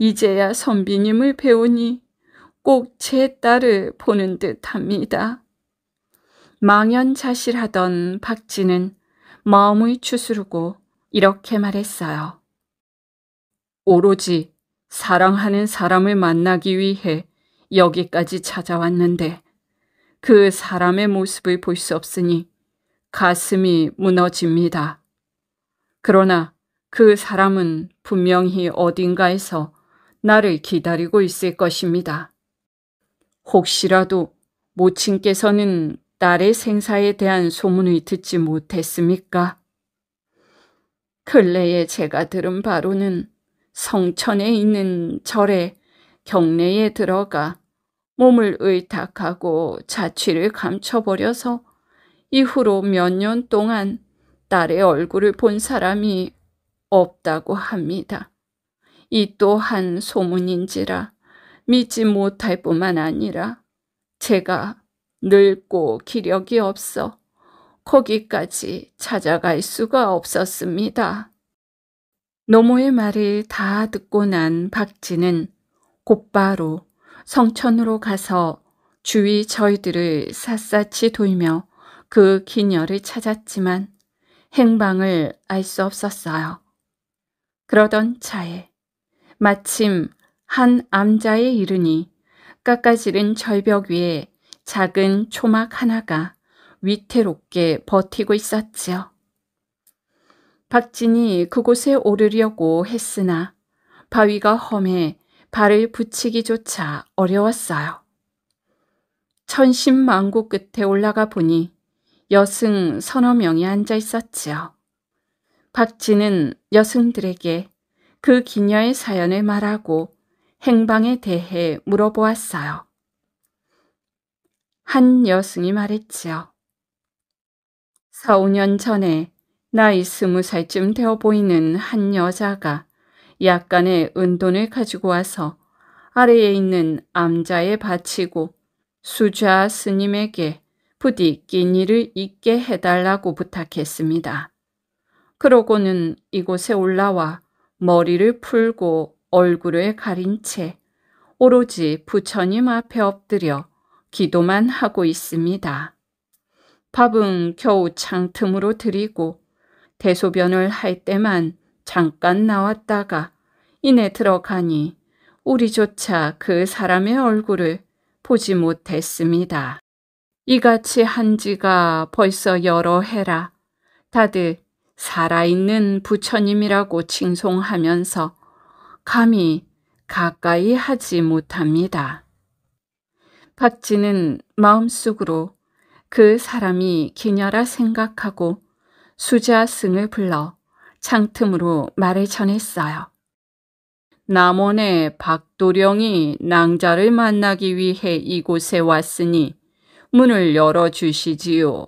이제야 선비님을 배우니 꼭 제 딸을 보는 듯합니다. 망연자실하던 박쥐는 마음을 추스르고 이렇게 말했어요. 오로지 사랑하는 사람을 만나기 위해 여기까지 찾아왔는데 그 사람의 모습을 볼 수 없으니 가슴이 무너집니다. 그러나 그 사람은 분명히 어딘가에서 나를 기다리고 있을 것입니다. 혹시라도 모친께서는 딸의 생사에 대한 소문을 듣지 못했습니까? 근래에 제가 들은 바로는 성천에 있는 절에 경내에 들어가 몸을 의탁하고 자취를 감춰버려서 이후로 몇 년 동안 딸의 얼굴을 본 사람이 없다고 합니다. 이 또한 소문인지라 믿지 못할 뿐만 아니라 제가 늙고 기력이 없어 거기까지 찾아갈 수가 없었습니다. 노모의 말을 다 듣고 난 박쥐는 곧바로 성천으로 가서 주위 저희들을 샅샅이 돌며 그 기녀를 찾았지만 행방을 알 수 없었어요. 그러던 차에 마침 한 암자에 이르니 깎아지른 절벽 위에 작은 초막 하나가 위태롭게 버티고 있었지요. 박진이 그곳에 오르려고 했으나 바위가 험해 발을 붙이기조차 어려웠어요. 천신망고 끝에 올라가 보니 여승 서너 명이 앉아 있었지요. 박진은 여승들에게 그 기녀의 사연을 말하고 행방에 대해 물어보았어요. 한 여승이 말했지요. 4, 5년 전에 나이 스무 살쯤 되어 보이는 한 여자가 약간의 은돈을 가지고 와서 아래에 있는 암자에 바치고 수좌 스님에게 부디 끼니를 잊게 해달라고 부탁했습니다. 그러고는 이곳에 올라와 머리를 풀고 얼굴을 가린 채 오로지 부처님 앞에 엎드려 기도만 하고 있습니다. 밥은 겨우 창틈으로 드리고 대소변을 할 때만 잠깐 나왔다가 이내 들어가니 우리조차 그 사람의 얼굴을 보지 못했습니다. 이같이 한 지가 벌써 여러 해라. 다들 살아있는 부처님이라고 칭송하면서 감히 가까이 하지 못합니다. 박쥐는 마음속으로 그 사람이 기녀라 생각하고 수자승을 불러 창틈으로 말을 전했어요. 남원의 박도령이 낭자를 만나기 위해 이곳에 왔으니 문을 열어주시지요.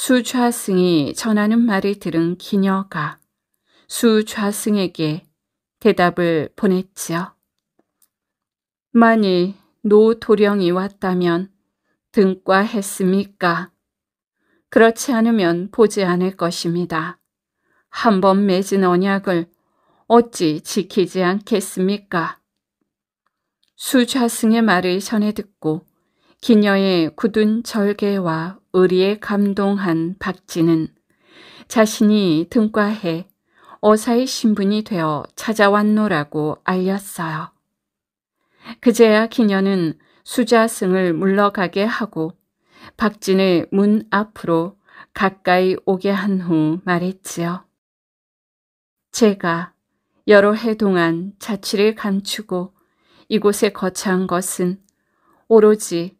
수좌승이 전하는 말을 들은 기녀가 수좌승에게 대답을 보냈지요. 만일 노도령이 왔다면 등과했습니까? 그렇지 않으면 보지 않을 것입니다. 한번 맺은 언약을 어찌 지키지 않겠습니까? 수좌승의 말을 전해 듣고 기녀의 굳은 절개와 의리에 감동한 박쥐는 자신이 등과해 어사의 신분이 되어 찾아왔노라고 알렸어요. 그제야 기녀는 수자승을 물러가게 하고 박진을문 앞으로 가까이 오게 한 후 말했지요. 제가 여러 해 동안 자취를 감추고 이곳에 거처한 것은 오로지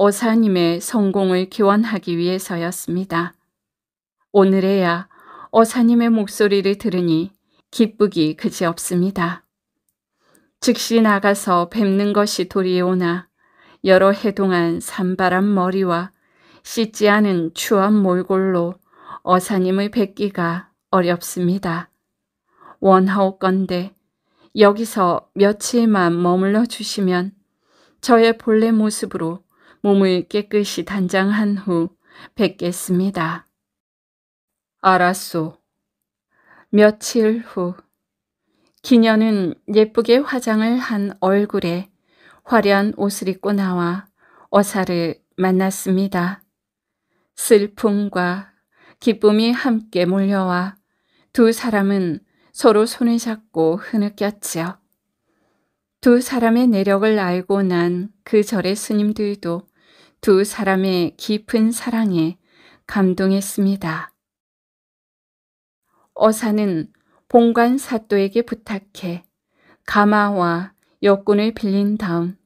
어사님의 성공을 기원하기 위해서였습니다. 오늘에야 어사님의 목소리를 들으니 기쁘기 그지없습니다. 즉시 나가서 뵙는 것이 도리오나 여러 해 동안 산바람 머리와 씻지 않은 추한 몰골로 어사님을 뵙기가 어렵습니다. 원하옵건데 여기서 며칠만 머물러 주시면 저의 본래 모습으로 몸을 깨끗이 단장한 후 뵙겠습니다. 알았소. 며칠 후 기녀는 예쁘게 화장을 한 얼굴에 화려한 옷을 입고 나와 어사를 만났습니다. 슬픔과 기쁨이 함께 몰려와 두 사람은 서로 손을 잡고 흐느꼈지요. 두 사람의 내력을 알고 난 그 절의 스님들도 두 사람의 깊은 사랑에 감동했습니다. 어사는 본관 사또에게 부탁해 가마와 여군을 빌린 다음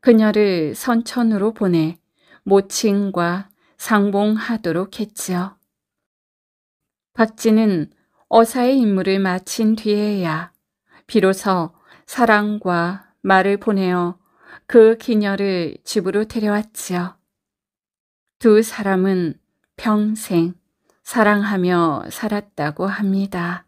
그녀를 선천으로 보내 모친과 상봉하도록 했지요. 박진은 어사의 임무를 마친 뒤에야 비로소 사랑과 말을 보내어 그 기녀를 집으로 데려왔지요. 두 사람은 평생 사랑하며 살았다고 합니다.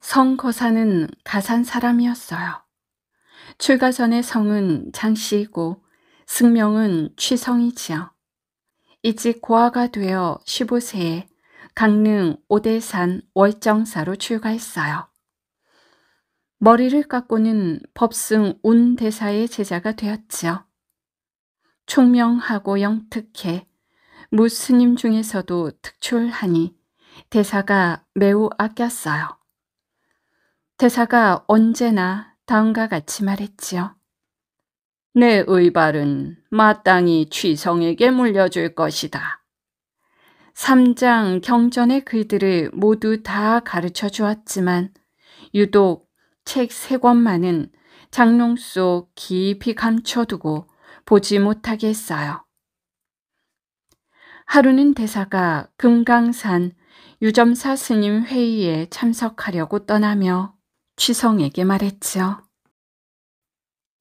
성거사는 가산 사람이었어요. 출가 전의 성은 장씨이고 승명은 취성이지요. 이직 고아가 되어 15세에 강릉 오대산 월정사로 출가했어요. 머리를 깎고는 법승 온 대사의 제자가 되었지요. 총명하고 영특해 무스님 중에서도 특출하니 대사가 매우 아꼈어요. 대사가 언제나 다음과 같이 말했지요. 내 의발은 마땅히 취성에게 물려줄 것이다. 3장 경전의 글들을 모두 다 가르쳐 주었지만 유독 책세 권만은 장롱 속 깊이 감춰두고 보지 못하게 했어요. 하루는 대사가 금강산 유점사 스님 회의에 참석하려고 떠나며 취성에게 말했지요.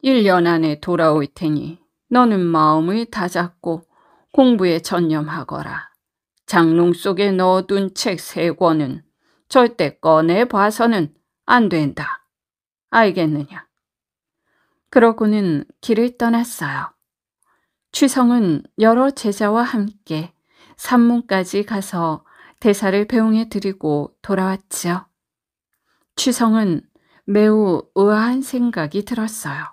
1년 안에 돌아올 테니 너는 마음을 다잡고 공부에 전념하거라. 장롱 속에 넣어둔 책 세 권은 절대 꺼내봐서는 안 된다. 알겠느냐. 그러고는 길을 떠났어요. 취성은 여러 제자와 함께 산문까지 가서 대사를 배웅해 드리고 돌아왔지요. 취성은 매우 의아한 생각이 들었어요.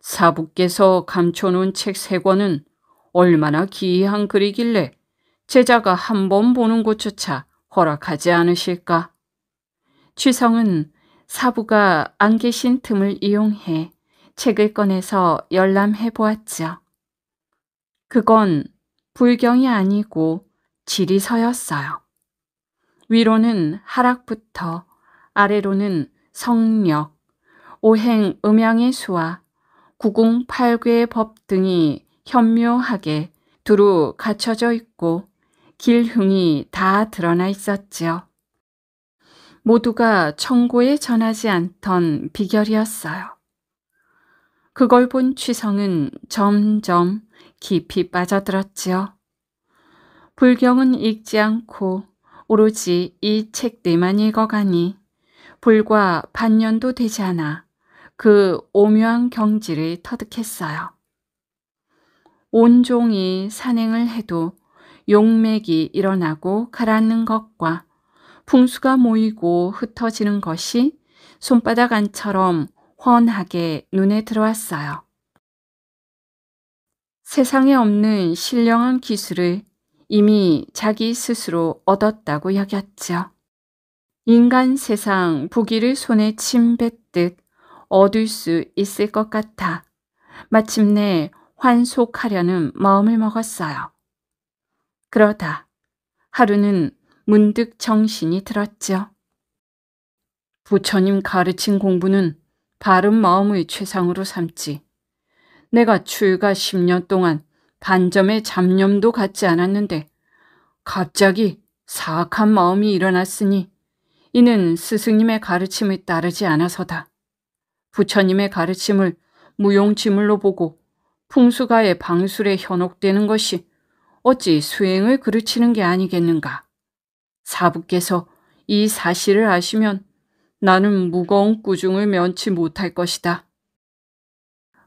사부께서 감춰놓은 책 세 권은 얼마나 기이한 글이길래 제자가 한 번 보는 것조차 허락하지 않으실까? 취성은 사부가 안 계신 틈을 이용해 책을 꺼내서 열람해 보았지요. 그건 불경이 아니고 지리서였어요. 위로는 하락부터 아래로는 성력, 오행 음양의 수와 구궁팔괴의 법 등이 현묘하게 두루 갖춰져 있고 길흉이 다 드러나 있었지요. 모두가 청고에 전하지 않던 비결이었어요. 그걸 본 취성은 점점 깊이 빠져들었지요. 불경은 읽지 않고 오로지 이 책들만 읽어가니 불과 반년도 되지 않아 그 오묘한 경지를 터득했어요. 온종이 산행을 해도 용맥이 일어나고 가라앉는 것과 풍수가 모이고 흩어지는 것이 손바닥 안처럼 훤하게 눈에 들어왔어요. 세상에 없는 신령한 기술을 이미 자기 스스로 얻었다고 여겼죠. 인간 세상 부기를 손에 침뱉듯 얻을 수 있을 것 같아 마침내 환속하려는 마음을 먹었어요. 그러다 하루는 문득 정신이 들었죠. 부처님 가르친 공부는 바른 마음의 최상으로 삼지. 내가 출가 10년 동안 반점에 잡념도 갖지 않았는데 갑자기 사악한 마음이 일어났으니 이는 스승님의 가르침을 따르지 않아서다. 부처님의 가르침을 무용지물로 보고 풍수가의 방술에 현혹되는 것이 어찌 수행을 그르치는 게 아니겠는가. 사부께서 이 사실을 아시면 나는 무거운 꾸중을 면치 못할 것이다.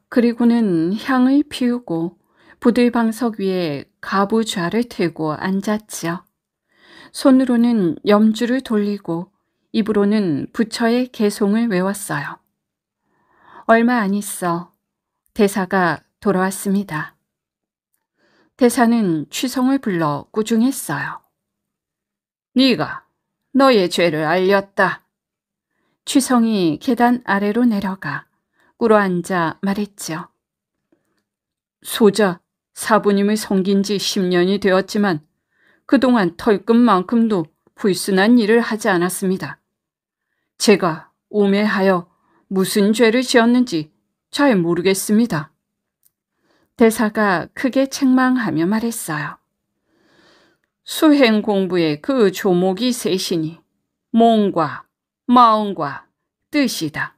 그리고는 향을 피우고 부들방석 위에 가부좌를 태고 앉았지요. 손으로는 염주를 돌리고 입으로는 부처의 개송을 외웠어요. 얼마 안 있어 대사가 돌아왔습니다. 대사는 취성을 불러 꾸중했어요. 네가 너의 죄를 알렸다. 취성이 계단 아래로 내려가 꿇어 앉아 말했지요. 소자 사부님을 섬긴 지 10년이 되었지만 그동안 털끝만큼도 불순한 일을 하지 않았습니다. 제가 오매하여 무슨 죄를 지었는지 잘 모르겠습니다. 대사가 크게 책망하며 말했어요. 수행 공부의 그 조목이 셋이니 몸과 마음과 뜻이다.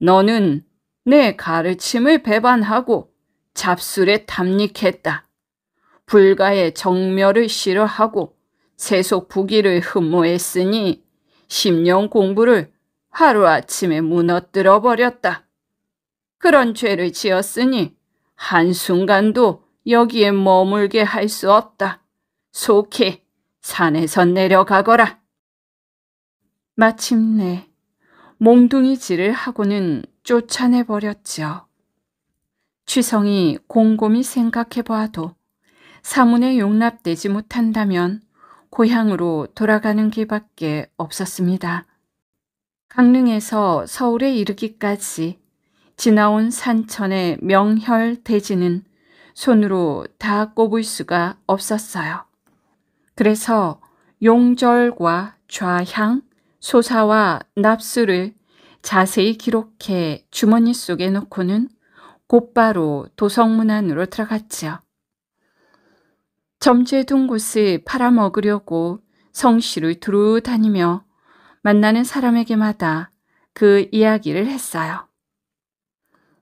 너는 내 가르침을 배반하고 잡술에 탐닉했다. 불가의 정멸을 싫어하고 세속 부기를 흠모했으니 십령 공부를 하루아침에 무너뜨려 버렸다. 그런 죄를 지었으니 한순간도 여기에 머물게 할 수 없다. 속히 산에서 내려가거라. 마침내 몽둥이질을 하고는 쫓아내버렸지요. 취성이 곰곰이 생각해 보아도 사문에 용납되지 못한다면 고향으로 돌아가는 길밖에 없었습니다. 강릉에서 서울에 이르기까지 지나온 산천의 명혈 대지는 손으로 다 꼽을 수가 없었어요. 그래서 용절과 좌향, 소사와 납수를 자세히 기록해 주머니 속에 넣고는 곧바로 도성문 안으로 들어갔지요. 점재둔 곳을 팔아먹으려고 성씨를 두루 다니며 만나는 사람에게마다 그 이야기를 했어요.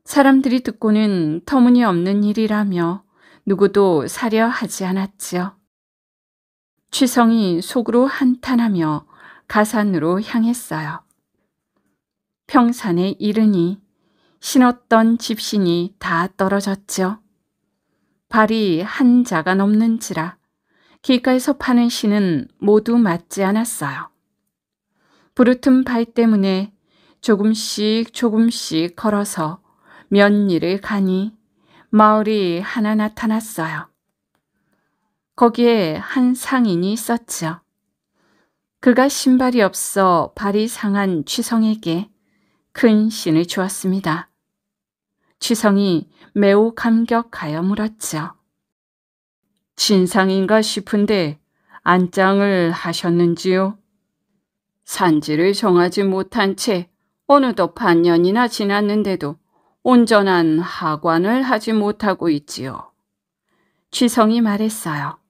사람들이 듣고는 터무니없는 일이라며 누구도 사려 하지 않았지요. 취성이 속으로 한탄하며 가산으로 향했어요. 평산에 이르니 신었던 집신이 다떨어졌죠 발이 한 자가 넘는지라 길가에서 파는 신은 모두 맞지 않았어요. 부르튼 발 때문에 조금씩 조금씩 걸어서 면리를 가니 마을이 하나 나타났어요. 거기에 한 상인이 있었죠. 그가 신발이 없어 발이 상한 취성에게 큰 신을 주었습니다. 취성이 매우 감격하여 물었죠 진상인가 싶은데 안장을 하셨는지요? 산지를 정하지 못한 채 어느덧 반년이나 지났는데도 온전한 하관을 하지 못하고 있지요. 취성이 말했어요.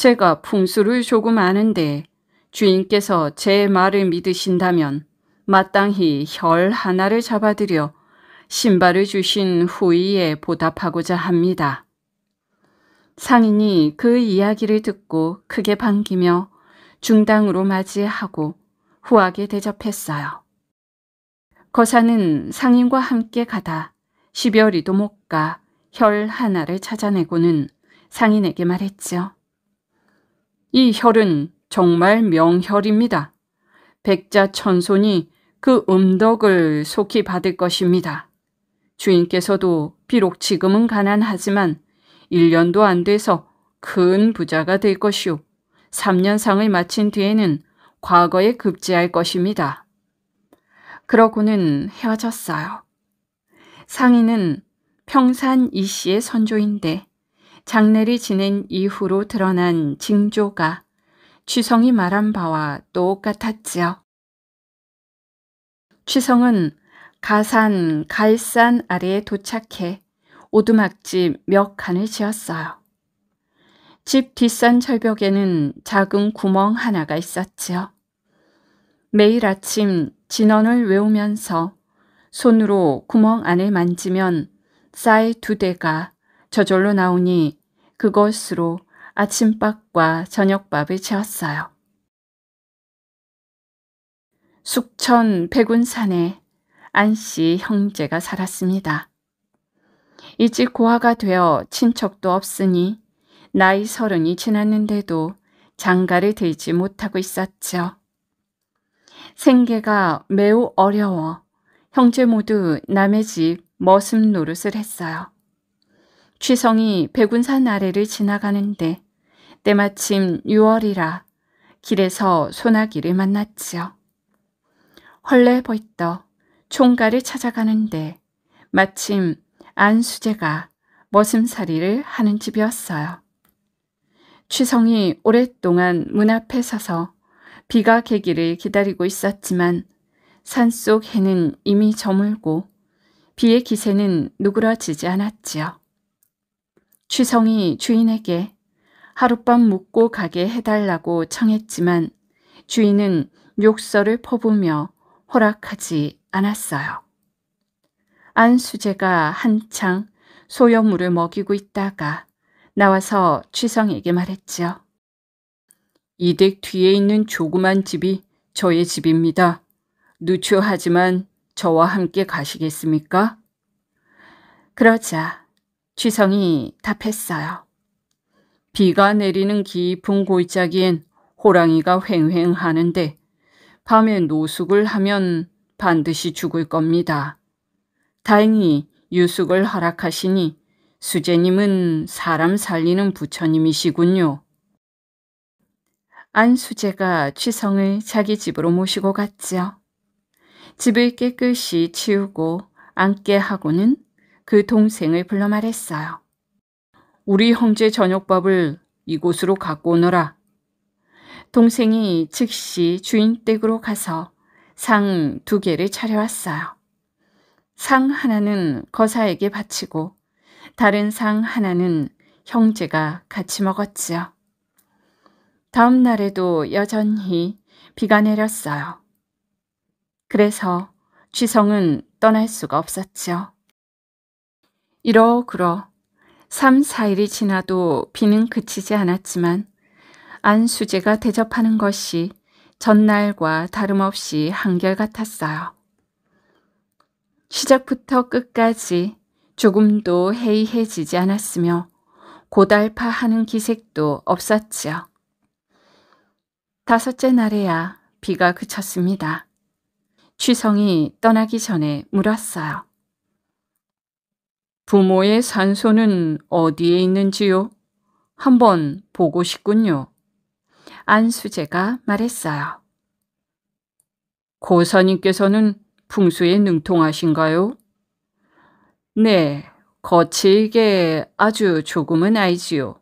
제가 풍수를 조금 아는데 주인께서 제 말을 믿으신다면 마땅히 혈 하나를 잡아들여 신발을 주신 후이에 보답하고자 합니다. 상인이 그 이야기를 듣고 크게 반기며 중당으로 맞이하고 후하게 대접했어요. 거사는 상인과 함께 가다 십여리도 못 가 혈 하나를 찾아내고는 상인에게 말했죠 이 혈은 정말 명혈입니다. 백자 천손이 그 음덕을 속히 받을 것입니다. 주인께서도 비록 지금은 가난하지만 1년도 안 돼서 큰 부자가 될 것이오. 3년상을 마친 뒤에는 과거에 급제할 것입니다. 그러고는 헤어졌어요. 상인은 평산 이 씨의 선조인데 장례를 지낸 이후로 드러난 징조가 취성이 말한 바와 똑같았지요. 취성은 가산 갈산 아래에 도착해 오두막집 몇 칸을 지었어요. 집 뒷산 절벽에는 작은 구멍 하나가 있었지요. 매일 아침 진원을 외우면서 손으로 구멍 안을 만지면 쌀 두 대가 저절로 나오니 그것으로 아침밥과 저녁밥을 채웠어요. 숙천 백운산에 안씨 형제가 살았습니다. 일찍 고아가 되어 친척도 없으니 나이 서른이 지났는데도 장가를 들지 못하고 있었죠. 생계가 매우 어려워 형제 모두 남의 집 머슴 노릇을 했어요. 취성이 백운산 아래를 지나가는데 때마침 6월이라 길에서 소나기를 만났지요. 헐레벌떡 총가를 찾아가는데 마침 안수재가 머슴살이를 하는 집이었어요. 취성이 오랫동안 문 앞에 서서 비가 개기를 기다리고 있었지만 산속 해는 이미 저물고 비의 기세는 누그러지지 않았지요. 취성이 주인에게 하룻밤 묵고 가게 해달라고 청했지만 주인은 욕설을 퍼부며 허락하지 않았어요. 안수재가 한창 소여물을 먹이고 있다가 나와서 취성에게 말했지요. 이 댁 뒤에 있는 조그만 집이 저의 집입니다. 누추하지만 저와 함께 가시겠습니까? 그러자 취성이 답했어요. 비가 내리는 깊은 골짜기엔 호랑이가 횡횡하는데 밤에 노숙을 하면 반드시 죽을 겁니다. 다행히 유숙을 허락하시니 수제님은 사람 살리는 부처님이시군요. 안수제가 취성을 자기 집으로 모시고 갔지요. 집을 깨끗이 치우고 앉게 하고는 그 동생을 불러 말했어요. 우리 형제 저녁밥을 이곳으로 갖고 오너라. 동생이 즉시 주인 댁으로 가서 상 두 개를 차려왔어요. 상 하나는 거사에게 바치고 다른 상 하나는 형제가 같이 먹었지요. 다음 날에도 여전히 비가 내렸어요. 그래서 취성은 떠날 수가 없었지요. 이러그러 3, 4일이 지나도 비는 그치지 않았지만 안수재가 대접하는 것이 전날과 다름없이 한결같았어요. 시작부터 끝까지 조금도 해이해지지 않았으며 고달파하는 기색도 없었지요. 다섯째 날에야 비가 그쳤습니다. 취성이 떠나기 전에 물었어요. 부모의 산소는 어디에 있는지요? 한번 보고 싶군요. 안수제가 말했어요. 고사님께서는 풍수에 능통하신가요? 네, 거칠게 아주 조금은 알지요.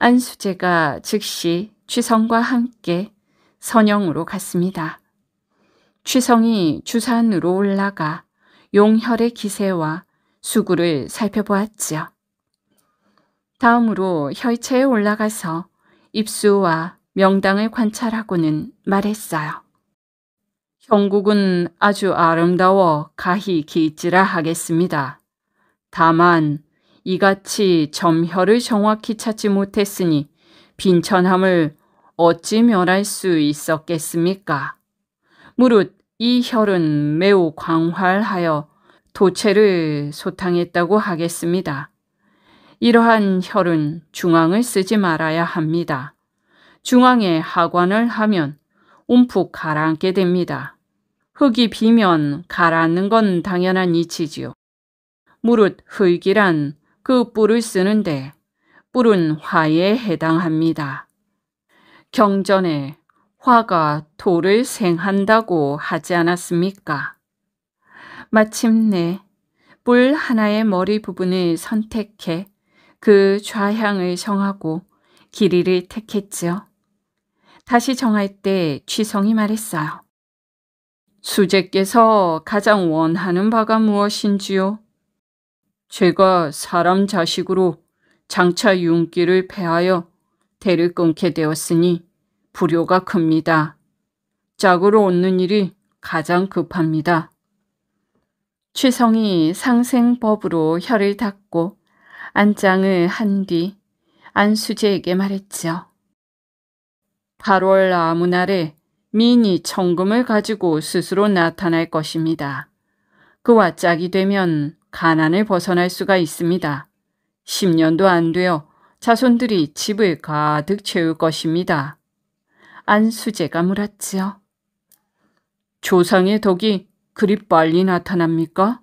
안수제가 즉시 취성과 함께 선영으로 갔습니다. 취성이 주산으로 올라가 용혈의 기세와 수구를 살펴보았지요. 다음으로 혈체에 올라가서 입수와 명당을 관찰하고는 말했어요. 형국은 아주 아름다워 가히 기지라 하겠습니다. 다만 이같이 점혈을 정확히 찾지 못했으니 빈천함을 어찌 멸할 수 있었겠습니까? 무릇 이 혈은 매우 광활하여 도체를 소탕했다고 하겠습니다. 이러한 혈은 중앙을 쓰지 말아야 합니다. 중앙에 하관을 하면 움푹 가라앉게 됩니다. 흙이 비면 가라앉는 건 당연한 이치지요. 무릇 흙이란 그 뿔을 쓰는데 뿔은 화에 해당합니다. 경전에 화가 돌을 생한다고 하지 않았습니까? 마침내 뿔 하나의 머리 부분을 선택해 그 좌향을 정하고 길이를 택했지요. 다시 정할 때 취성이 말했어요. 수제께서 가장 원하는 바가 무엇인지요? 제가 사람 자식으로 장차 윤기를 패하여 대를 끊게 되었으니 불효가 큽니다. 짝으로 얻는 일이 가장 급합니다. 취성이 상생법으로 혀를 닦고 안장을 한 뒤 안수제에게 말했지요. 8월 아무 날에 민이 청금을 가지고 스스로 나타날 것입니다. 그와 짝이 되면 가난을 벗어날 수가 있습니다. 10년도 안 되어 자손들이 집을 가득 채울 것입니다. 안수제가 물었지요. 조상의 덕이 그리 빨리 나타납니까?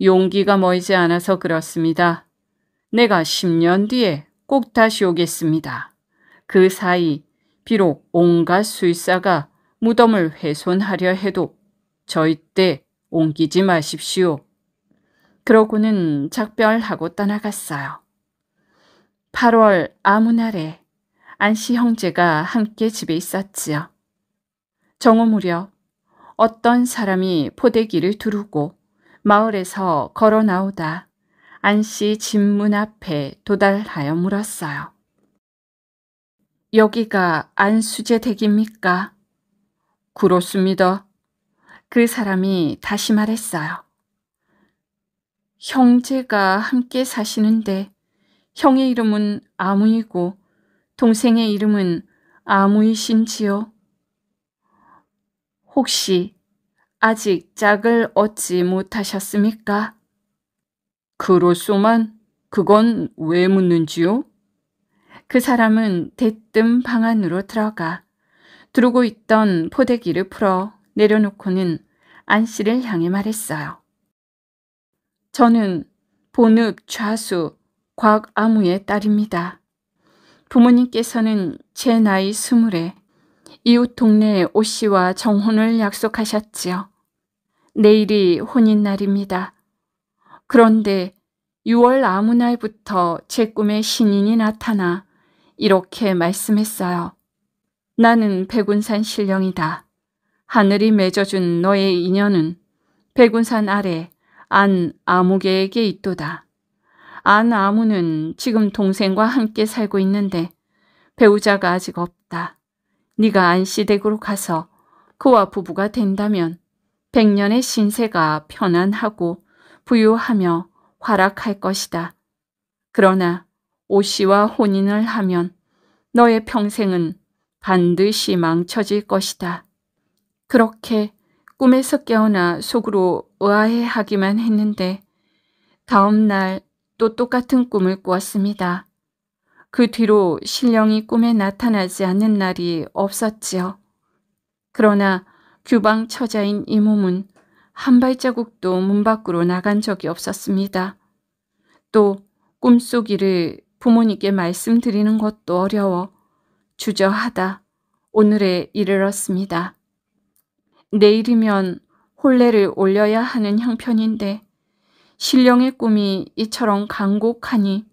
용기가 모이지 않아서 그렇습니다. 내가 10년 뒤에 꼭 다시 오겠습니다. 그 사이 비록 온갖 수의사가 무덤을 훼손하려 해도 절대 옮기지 마십시오. 그러고는 작별하고 떠나갔어요. 8월 아무 날에 안씨 형제가 함께 집에 있었지요. 정오 무렵 어떤 사람이 포대기를 두르고 마을에서 걸어 나오다 안씨 집문 앞에 도달하여 물었어요. 여기가 안수제 댁입니까? 그렇습니다. 그 사람이 다시 말했어요. 형제가 함께 사시는데 형의 이름은 아무이고 동생의 이름은 아무이신지요? 혹시 아직 짝을 얻지 못하셨습니까? 그로소만 그건 왜 묻는지요? 그 사람은 대뜸 방 안으로 들어가 두르고 있던 포대기를 풀어 내려놓고는 안 씨를 향해 말했어요. 저는 본읍 좌수 곽아무의 딸입니다. 부모님께서는 제 나이 스물에 이웃 동네에 오씨와 정혼을 약속하셨지요. 내일이 혼인 날입니다. 그런데 6월 아무 날부터 제 꿈에 신인이 나타나 이렇게 말씀했어요. 나는 백운산 신령이다. 하늘이 맺어준 너의 인연은 백운산 아래 안 아무개에게 있도다. 안 아무는 지금 동생과 함께 살고 있는데 배우자가 아직 없다. 네가 안시댁으로 가서 그와 부부가 된다면 백년의 신세가 편안하고 부유하며 활락할 것이다. 그러나 오 씨와 혼인을 하면 너의 평생은 반드시 망쳐질 것이다. 그렇게 꿈에서 깨어나 속으로 의아해하기만 했는데 다음 날 또 똑같은 꿈을 꾸었습니다. 그 뒤로 신령이 꿈에 나타나지 않는 날이 없었지요. 그러나 규방 처자인 이 몸은 한 발자국도 문 밖으로 나간 적이 없었습니다. 또 꿈속이를 부모님께 말씀드리는 것도 어려워 주저하다 오늘에 이르렀습니다. 내일이면 혼례를 올려야 하는 형편인데 신령의 꿈이 이처럼 간곡하니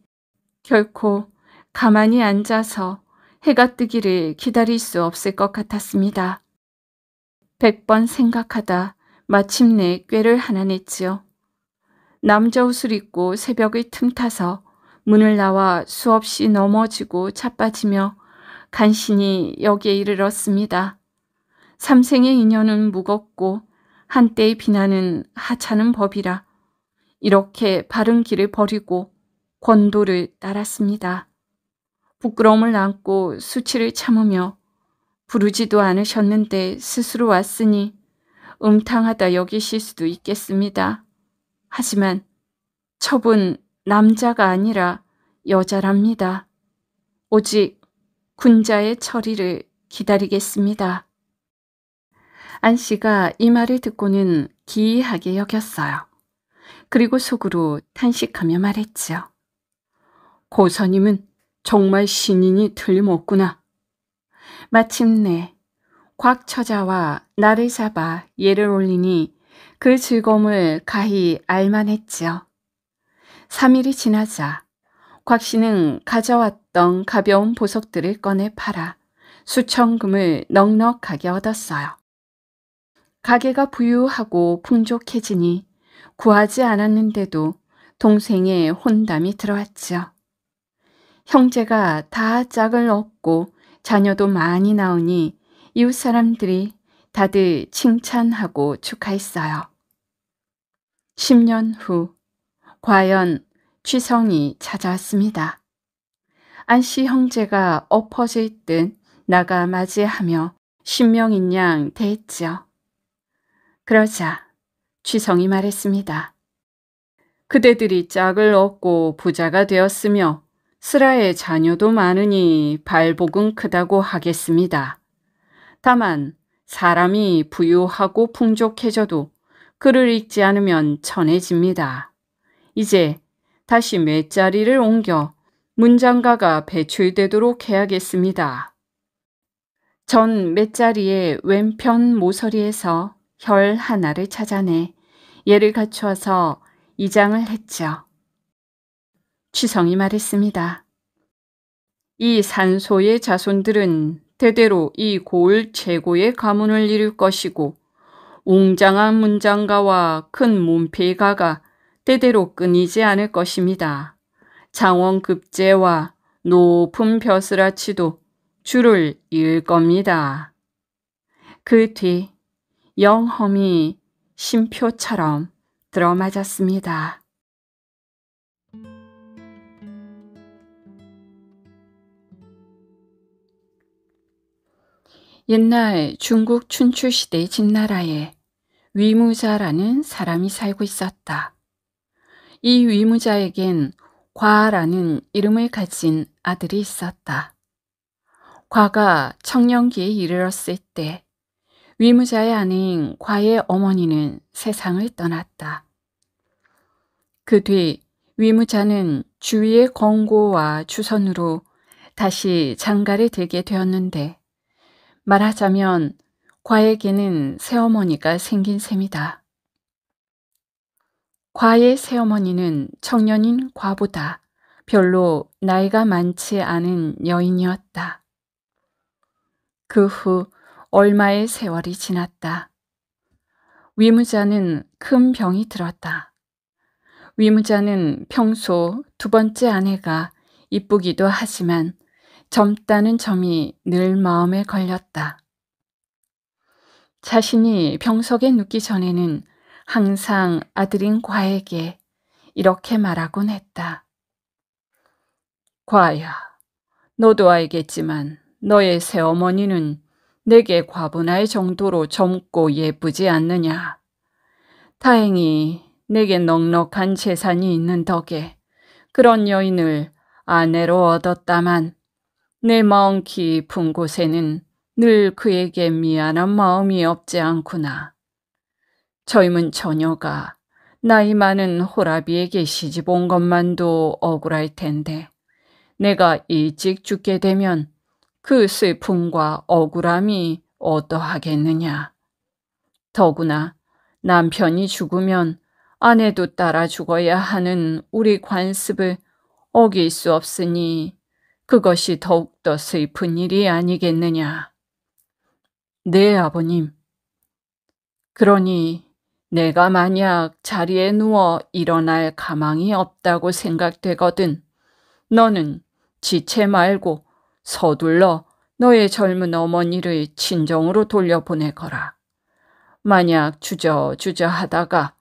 결코 가만히 앉아서 해가 뜨기를 기다릴 수 없을 것 같았습니다. 백번 생각하다 마침내 꾀를 하나 냈지요. 남자 옷을 입고 새벽의 틈타서 문을 나와 수없이 넘어지고 자빠지며 간신히 여기에 이르렀습니다. 삼생의 인연은 무겁고 한때의 비난은 하찮은 법이라 이렇게 바른 길을 버리고 권도를 따랐습니다. 부끄러움을 안고 수치를 참으며 부르지도 않으셨는데 스스로 왔으니 음탕하다 여기실 수도 있겠습니다. 하지만 첩은 남자가 아니라 여자랍니다. 오직 군자의 처리를 기다리겠습니다. 안 씨가 이 말을 듣고는 기이하게 여겼어요. 그리고 속으로 탄식하며 말했지요. 고선님은 정말 신인이 틀림없구나. 마침내 곽 처자와 나를 잡아 예를 올리니 그 즐거움을 가히 알만했지요. 3일이 지나자 곽 씨는 가져왔던 가벼운 보석들을 꺼내 팔아 수천금을 넉넉하게 얻었어요. 가게가 부유하고 풍족해지니 구하지 않았는데도 동생의 혼담이 들어왔지요. 형제가 다 짝을 얻고 자녀도 많이 나오니 이웃 사람들이 다들 칭찬하고 축하했어요. 10년 후 과연 취성이 찾아왔습니다. 안씨 형제가 엎어질 듯 나가 맞이하며 신명인 양 대했지요. 그러자 취성이 말했습니다. 그대들이 짝을 얻고 부자가 되었으며 스라의 자녀도 많으니 발복은 크다고 하겠습니다. 다만 사람이 부유하고 풍족해져도 글을 읽지 않으면 천해집니다. 이제 다시 몇 자리를 옮겨 문장가가 배출되도록 해야겠습니다. 전몇 자리의 왼편 모서리에서 혈 하나를 찾아내 예를 갖추어서 이장을 했죠. 취성이 말했습니다. 이 산소의 자손들은 대대로 이 고을 최고의 가문을 이룰 것이고 웅장한 문장가와 큰 문필가가 대대로 끊이지 않을 것입니다. 장원급제와 높은 벼슬아치도 줄을 이을 겁니다. 그 뒤 영험이 심표처럼 들어맞았습니다. 옛날 중국 춘추시대 진나라에 위무자라는 사람이 살고 있었다. 이 위무자에겐 과라는 이름을 가진 아들이 있었다. 과가 청년기에 이르렀을 때 위무자의 아내인 과의 어머니는 세상을 떠났다. 그 뒤 위무자는 주위의 권고와 주선으로 다시 장가를 들게 되었는데 말하자면 과에게는 새어머니가 생긴 셈이다. 과의 새어머니는 청년인 과보다 별로 나이가 많지 않은 여인이었다. 그 후 얼마의 세월이 지났다. 위무자는 큰 병이 들었다. 위무자는 평소 두 번째 아내가 이쁘기도 하지만 젊다는 점이 늘 마음에 걸렸다. 자신이 병석에 눕기 전에는 항상 아들인 과에게 이렇게 말하곤 했다. 과야, 너도 알겠지만 너의 새어머니는 내게 과분할 정도로 젊고 예쁘지 않느냐. 다행히 내게 넉넉한 재산이 있는 덕에 그런 여인을 아내로 얻었다만 내 마음 깊은 곳에는 늘 그에게 미안한 마음이 없지 않구나. 젊은 처녀가 나이 많은 호라비에게 시집 온 것만도 억울할 텐데 내가 일찍 죽게 되면 그 슬픔과 억울함이 어떠하겠느냐. 더구나 남편이 죽으면 아내도 따라 죽어야 하는 우리 관습을 어길 수 없으니 그것이 더욱더 슬픈 일이 아니겠느냐. 네, 아버님. 그러니 내가 만약 자리에 누워 일어날 가망이 없다고 생각되거든 너는 지체 말고 서둘러 너의 젊은 어머니를 친정으로 돌려보내거라. 만약 주저주저 하다가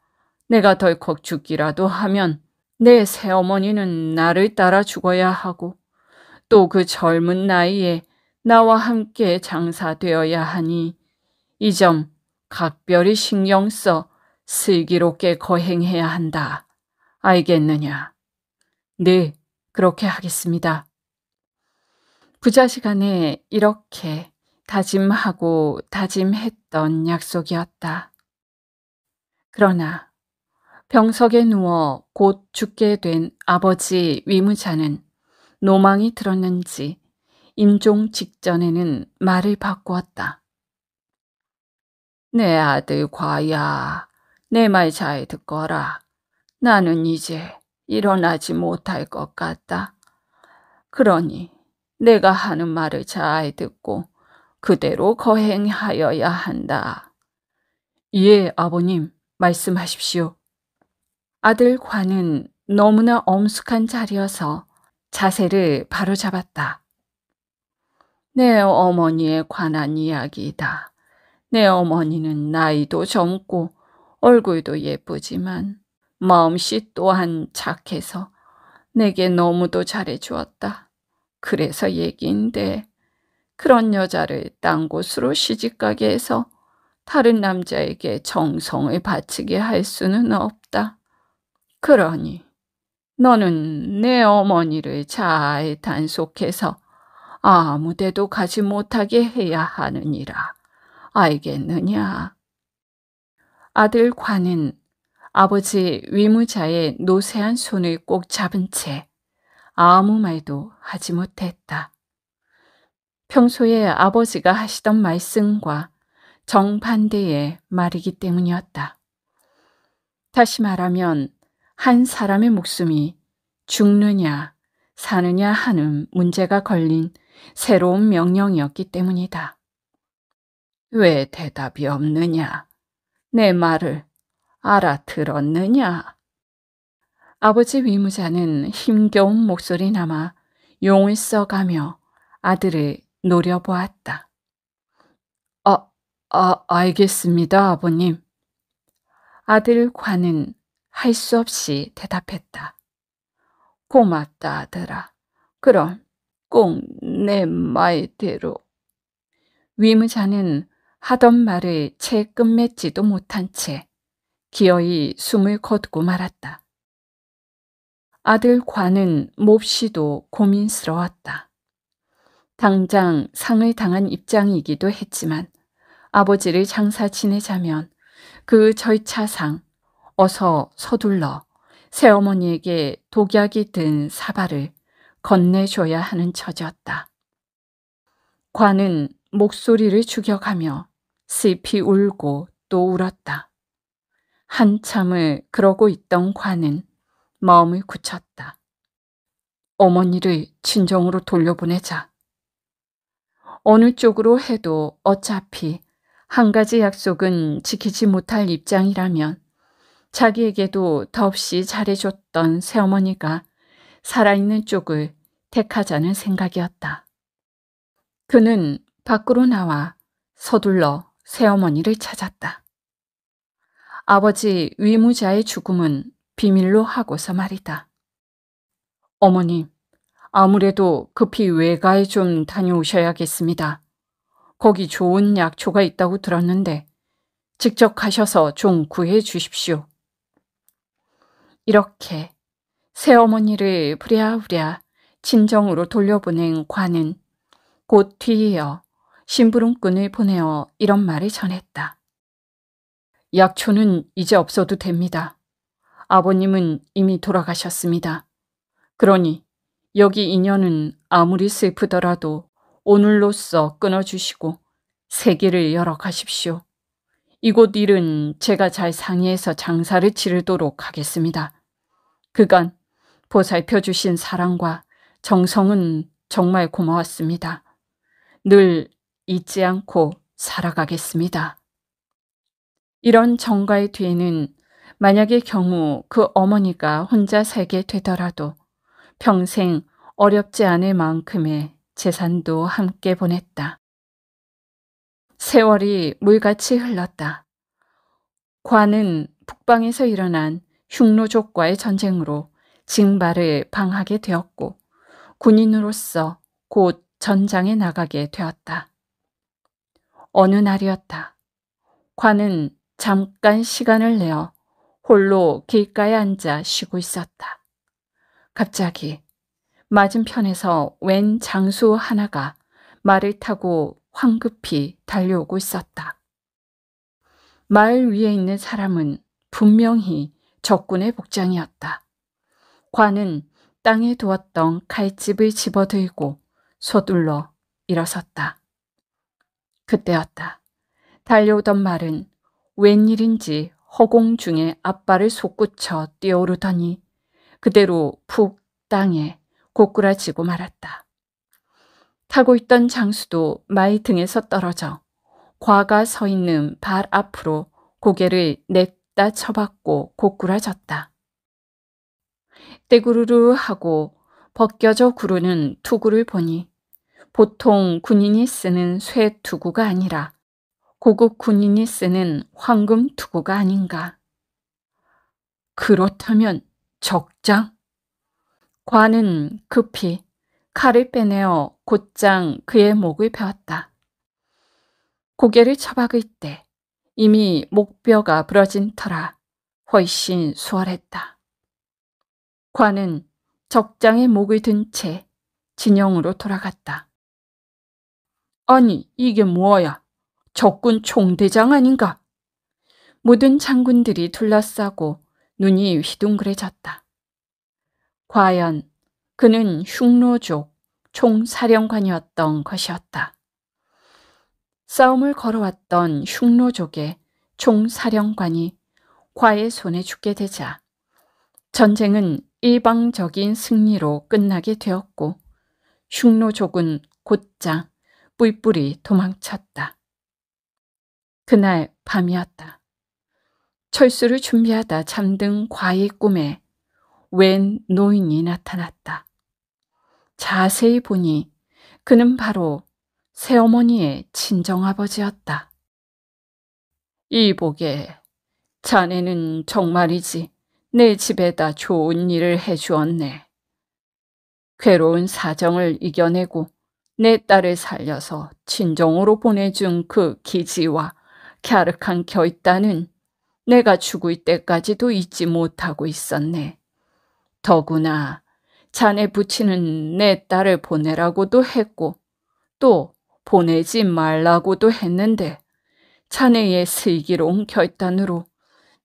내가 덜컥 죽기라도 하면 내 새어머니는 나를 따라 죽어야 하고 또그 젊은 나이에 나와 함께 장사되어야 하니 이 점 각별히 신경 써 슬기롭게 거행해야 한다. 알겠느냐? 네, 그렇게 하겠습니다. 부자 시간에 이렇게 다짐하고 다짐했던 약속이었다. 그러나 병석에 누워 곧 죽게 된 아버지 위무자는 노망이 들었는지 임종 직전에는 말을 바꾸었다. 내 아들 과야, 내 말 잘 듣거라. 나는 이제 일어나지 못할 것 같다. 그러니 내가 하는 말을 잘 듣고 그대로 거행하여야 한다. 예, 아버님, 말씀하십시오. 아들 과는 너무나 엄숙한 자리여서 자세를 바로 잡았다. 내 어머니에 관한 이야기이다. 내 어머니는 나이도 젊고 얼굴도 예쁘지만 마음씨 또한 착해서 내게 너무도 잘해주었다. 그래서 얘기인데 그런 여자를 딴 곳으로 시집가게 해서 다른 남자에게 정성을 바치게 할 수는 없다. 그러니 너는 내 어머니를 잘 단속해서 아무 데도 가지 못하게 해야 하느니라. 알겠느냐? 아들 관은 아버지 위무자의 노세한 손을 꼭 잡은 채 아무 말도 하지 못했다. 평소에 아버지가 하시던 말씀과 정반대의 말이기 때문이었다. 다시 말하면 한 사람의 목숨이 죽느냐 사느냐 하는 문제가 걸린 새로운 명령이었기 때문이다. 왜 대답이 없느냐? 내 말을 알아들었느냐? 아버지 위무자는 힘겨운 목소리 남아 용을 써가며 아들을 노려보았다. 아, 아, 알겠습니다, 아버님. 아들 관은 할수 없이 대답했다. 고맙다 하더라. 그럼 꼭 내 말대로. 위무자는 하던 말을 채 끝맺지도 못한 채 기어이 숨을 거두고 말았다. 아들 관은 몹시도 고민스러웠다. 당장 상을 당한 입장이기도 했지만 아버지를 장사 지내자면 그 절차상 어서 서둘러 새어머니에게 독약이 든 사발을 건네줘야 하는 처지였다. 관은 목소리를 죽여가며 슬피 울고 또 울었다. 한참을 그러고 있던 관은 마음을 굳혔다. 어머니를 진정으로 돌려보내자. 어느 쪽으로 해도 어차피 한 가지 약속은 지키지 못할 입장이라면 자기에게도 더없이 잘해줬던 새어머니가 살아있는 쪽을 택하자는 생각이었다. 그는 밖으로 나와 서둘러 새어머니를 찾았다. 아버지 위무자의 죽음은 비밀로 하고서 말이다. 어머님, 아무래도 급히 외가에 좀 다녀오셔야겠습니다. 거기 좋은 약초가 있다고 들었는데 직접 가셔서 좀 구해 주십시오. 이렇게 새어머니를 부랴부랴 친정으로 돌려보낸 관은 곧 뒤이어 심부름꾼을 보내어 이런 말을 전했다. 약초는 이제 없어도 됩니다. 아버님은 이미 돌아가셨습니다. 그러니 여기 인연은 아무리 슬프더라도 오늘로써 끊어주시고 세계를 열어 가십시오. 이곳 일은 제가 잘 상의해서 장사를 치르도록 하겠습니다. 그간 보살펴 주신 사랑과 정성은 정말 고마웠습니다. 늘 잊지 않고 살아가겠습니다. 이런 정가의 뒤에는 만약의 경우 그 어머니가 혼자 살게 되더라도 평생 어렵지 않을 만큼의 재산도 함께 보냈다. 세월이 물같이 흘렀다. 관은 북방에서 일어난 흉노족과의 전쟁으로 징발을 방하게 되었고 군인으로서 곧 전장에 나가게 되었다. 어느 날이었다. 관은 잠깐 시간을 내어 홀로 길가에 앉아 쉬고 있었다. 갑자기 맞은편에서 웬 장수 하나가 말을 타고 황급히 달려오고 있었다. 마 위에 있는 사람은 분명히 적군의 복장이었다. 관은 땅에 두었던 칼집을 집어들고 서둘러 일어섰다. 그때였다. 달려오던 말은 웬일인지 허공 중에 앞발을 솟구쳐 뛰어오르더니 그대로 푹 땅에 고꾸라지고 말았다. 타고 있던 장수도 마이 등에서 떨어져 과가 서 있는 발 앞으로 고개를 냅다 쳐박고 고꾸라졌다. 떼구르르 하고 벗겨져 구르는 투구를 보니 보통 군인이 쓰는 쇠 투구가 아니라 고급 군인이 쓰는 황금 투구가 아닌가. 그렇다면 적장? 과는 급히 칼을 빼내어 곧장 그의 목을 베었다. 고개를 처박을 때 이미 목뼈가 부러진 터라 훨씬 수월했다. 관은 적장의 목을 든 채 진영으로 돌아갔다. 아니, 이게 뭐야? 적군 총대장 아닌가? 모든 장군들이 둘러싸고 눈이 휘둥그레졌다. 과연 그는 흉노족 총사령관이었던 것이었다. 싸움을 걸어왔던 흉노족의 총사령관이 과의 손에 죽게 되자 전쟁은 일방적인 승리로 끝나게 되었고 흉노족은 곧장 뿔뿔이 도망쳤다. 그날 밤이었다. 철수를 준비하다 잠든 과의 꿈에 웬 노인이 나타났다. 자세히 보니 그는 바로 새어머니의 친정아버지였다. 이복에 자네는 정말이지 내 집에다 좋은 일을 해주었네. 괴로운 사정을 이겨내고 내 딸을 살려서 친정으로 보내준 그 기지와 갸륵한 겨있다는 내가 죽을 때까지도 잊지 못하고 있었네. 더구나 자네 부친은 내 딸을 보내라고도 했고 또 보내지 말라고도 했는데 자네의 슬기로운 결단으로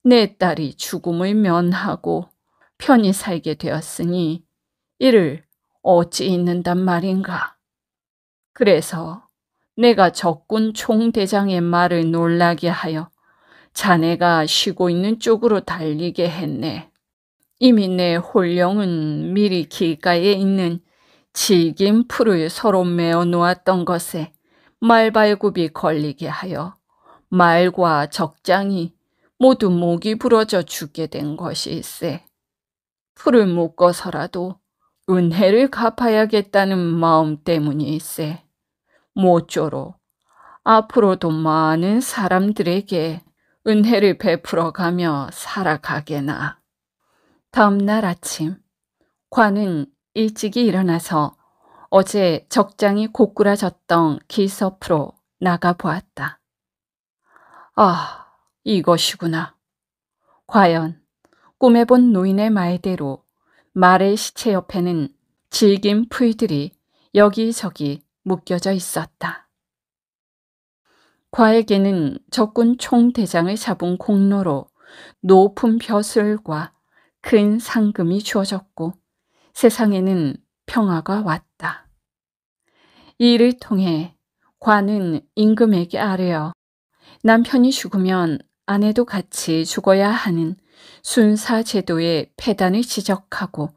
내 딸이 죽음을 면하고 편히 살게 되었으니 이를 어찌 잊는단 말인가. 그래서 내가 적군 총대장의 말을 놀라게 하여 자네가 쉬고 있는 쪽으로 달리게 했네. 이미 내 홀령은 미리 길가에 있는 질긴 풀을 서로 메어 놓았던 것에 말발굽이 걸리게 하여 말과 적장이 모두 목이 부러져 죽게 된 것일세. 풀을 묶어서라도 은혜를 갚아야겠다는 마음 때문일세. 이 모쪼록 앞으로도 많은 사람들에게 은혜를 베풀어가며 살아가게나. 다음날 아침 관은 일찍이 일어나서 어제 적장이 고꾸라졌던 길 서프로 나가 보았다. 아, 이것이구나. 과연 꿈에 본 노인의 말대로 말의 시체 옆에는 질긴 풀들이 여기저기 묶여져 있었다. 과에게는 적군 총대장을 잡은 공로로 높은 벼슬과 큰 상금이 주어졌고 세상에는 평화가 왔다. 이를 통해 관은 임금에게 아뢰어 남편이 죽으면 아내도 같이 죽어야 하는 순사 제도의 폐단을 지적하고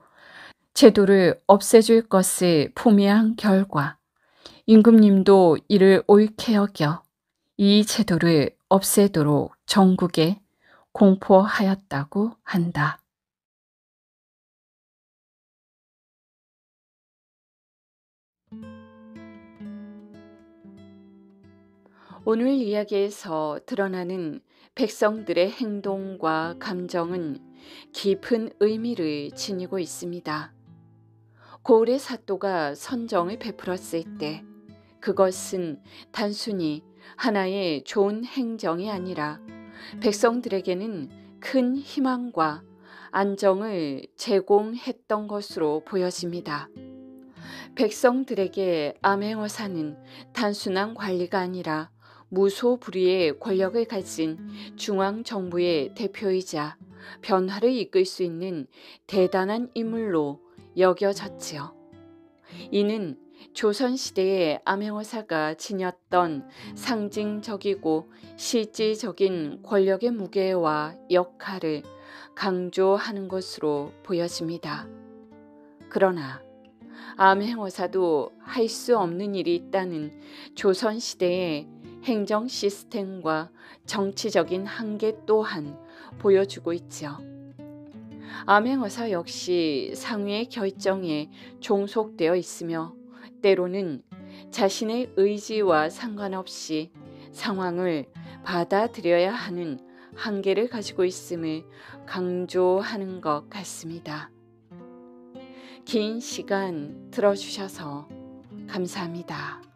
제도를 없애줄 것을 품미한 결과 임금님도 이를 옳게 여겨 이 제도를 없애도록 전국에 공포하였다고 한다. 오늘 이야기에서 드러나는 백성들의 행동과 감정은 깊은 의미를 지니고 있습니다. 고을의 사또가 선정을 베풀었을 때 그것은 단순히 하나의 좋은 행정이 아니라 백성들에게는 큰 희망과 안정을 제공했던 것으로 보여집니다. 백성들에게 암행어사는 단순한 관리가 아니라 무소불위의 권력을 가진 중앙정부의 대표이자 변화를 이끌 수 있는 대단한 인물로 여겨졌지요. 이는 조선시대의 암행어사가 지녔던 상징적이고 실질적인 권력의 무게와 역할을 강조하는 것으로 보여집니다. 그러나 암행어사도 할 수 없는 일이 있다는 조선시대의 행정 시스템과 정치적인 한계 또한 보여주고 있죠. 암행어사 역시 상위의 결정에 종속되어 있으며 때로는 자신의 의지와 상관없이 상황을 받아들여야 하는 한계를 가지고 있음을 강조하는 것 같습니다. 긴 시간 들어주셔서 감사합니다.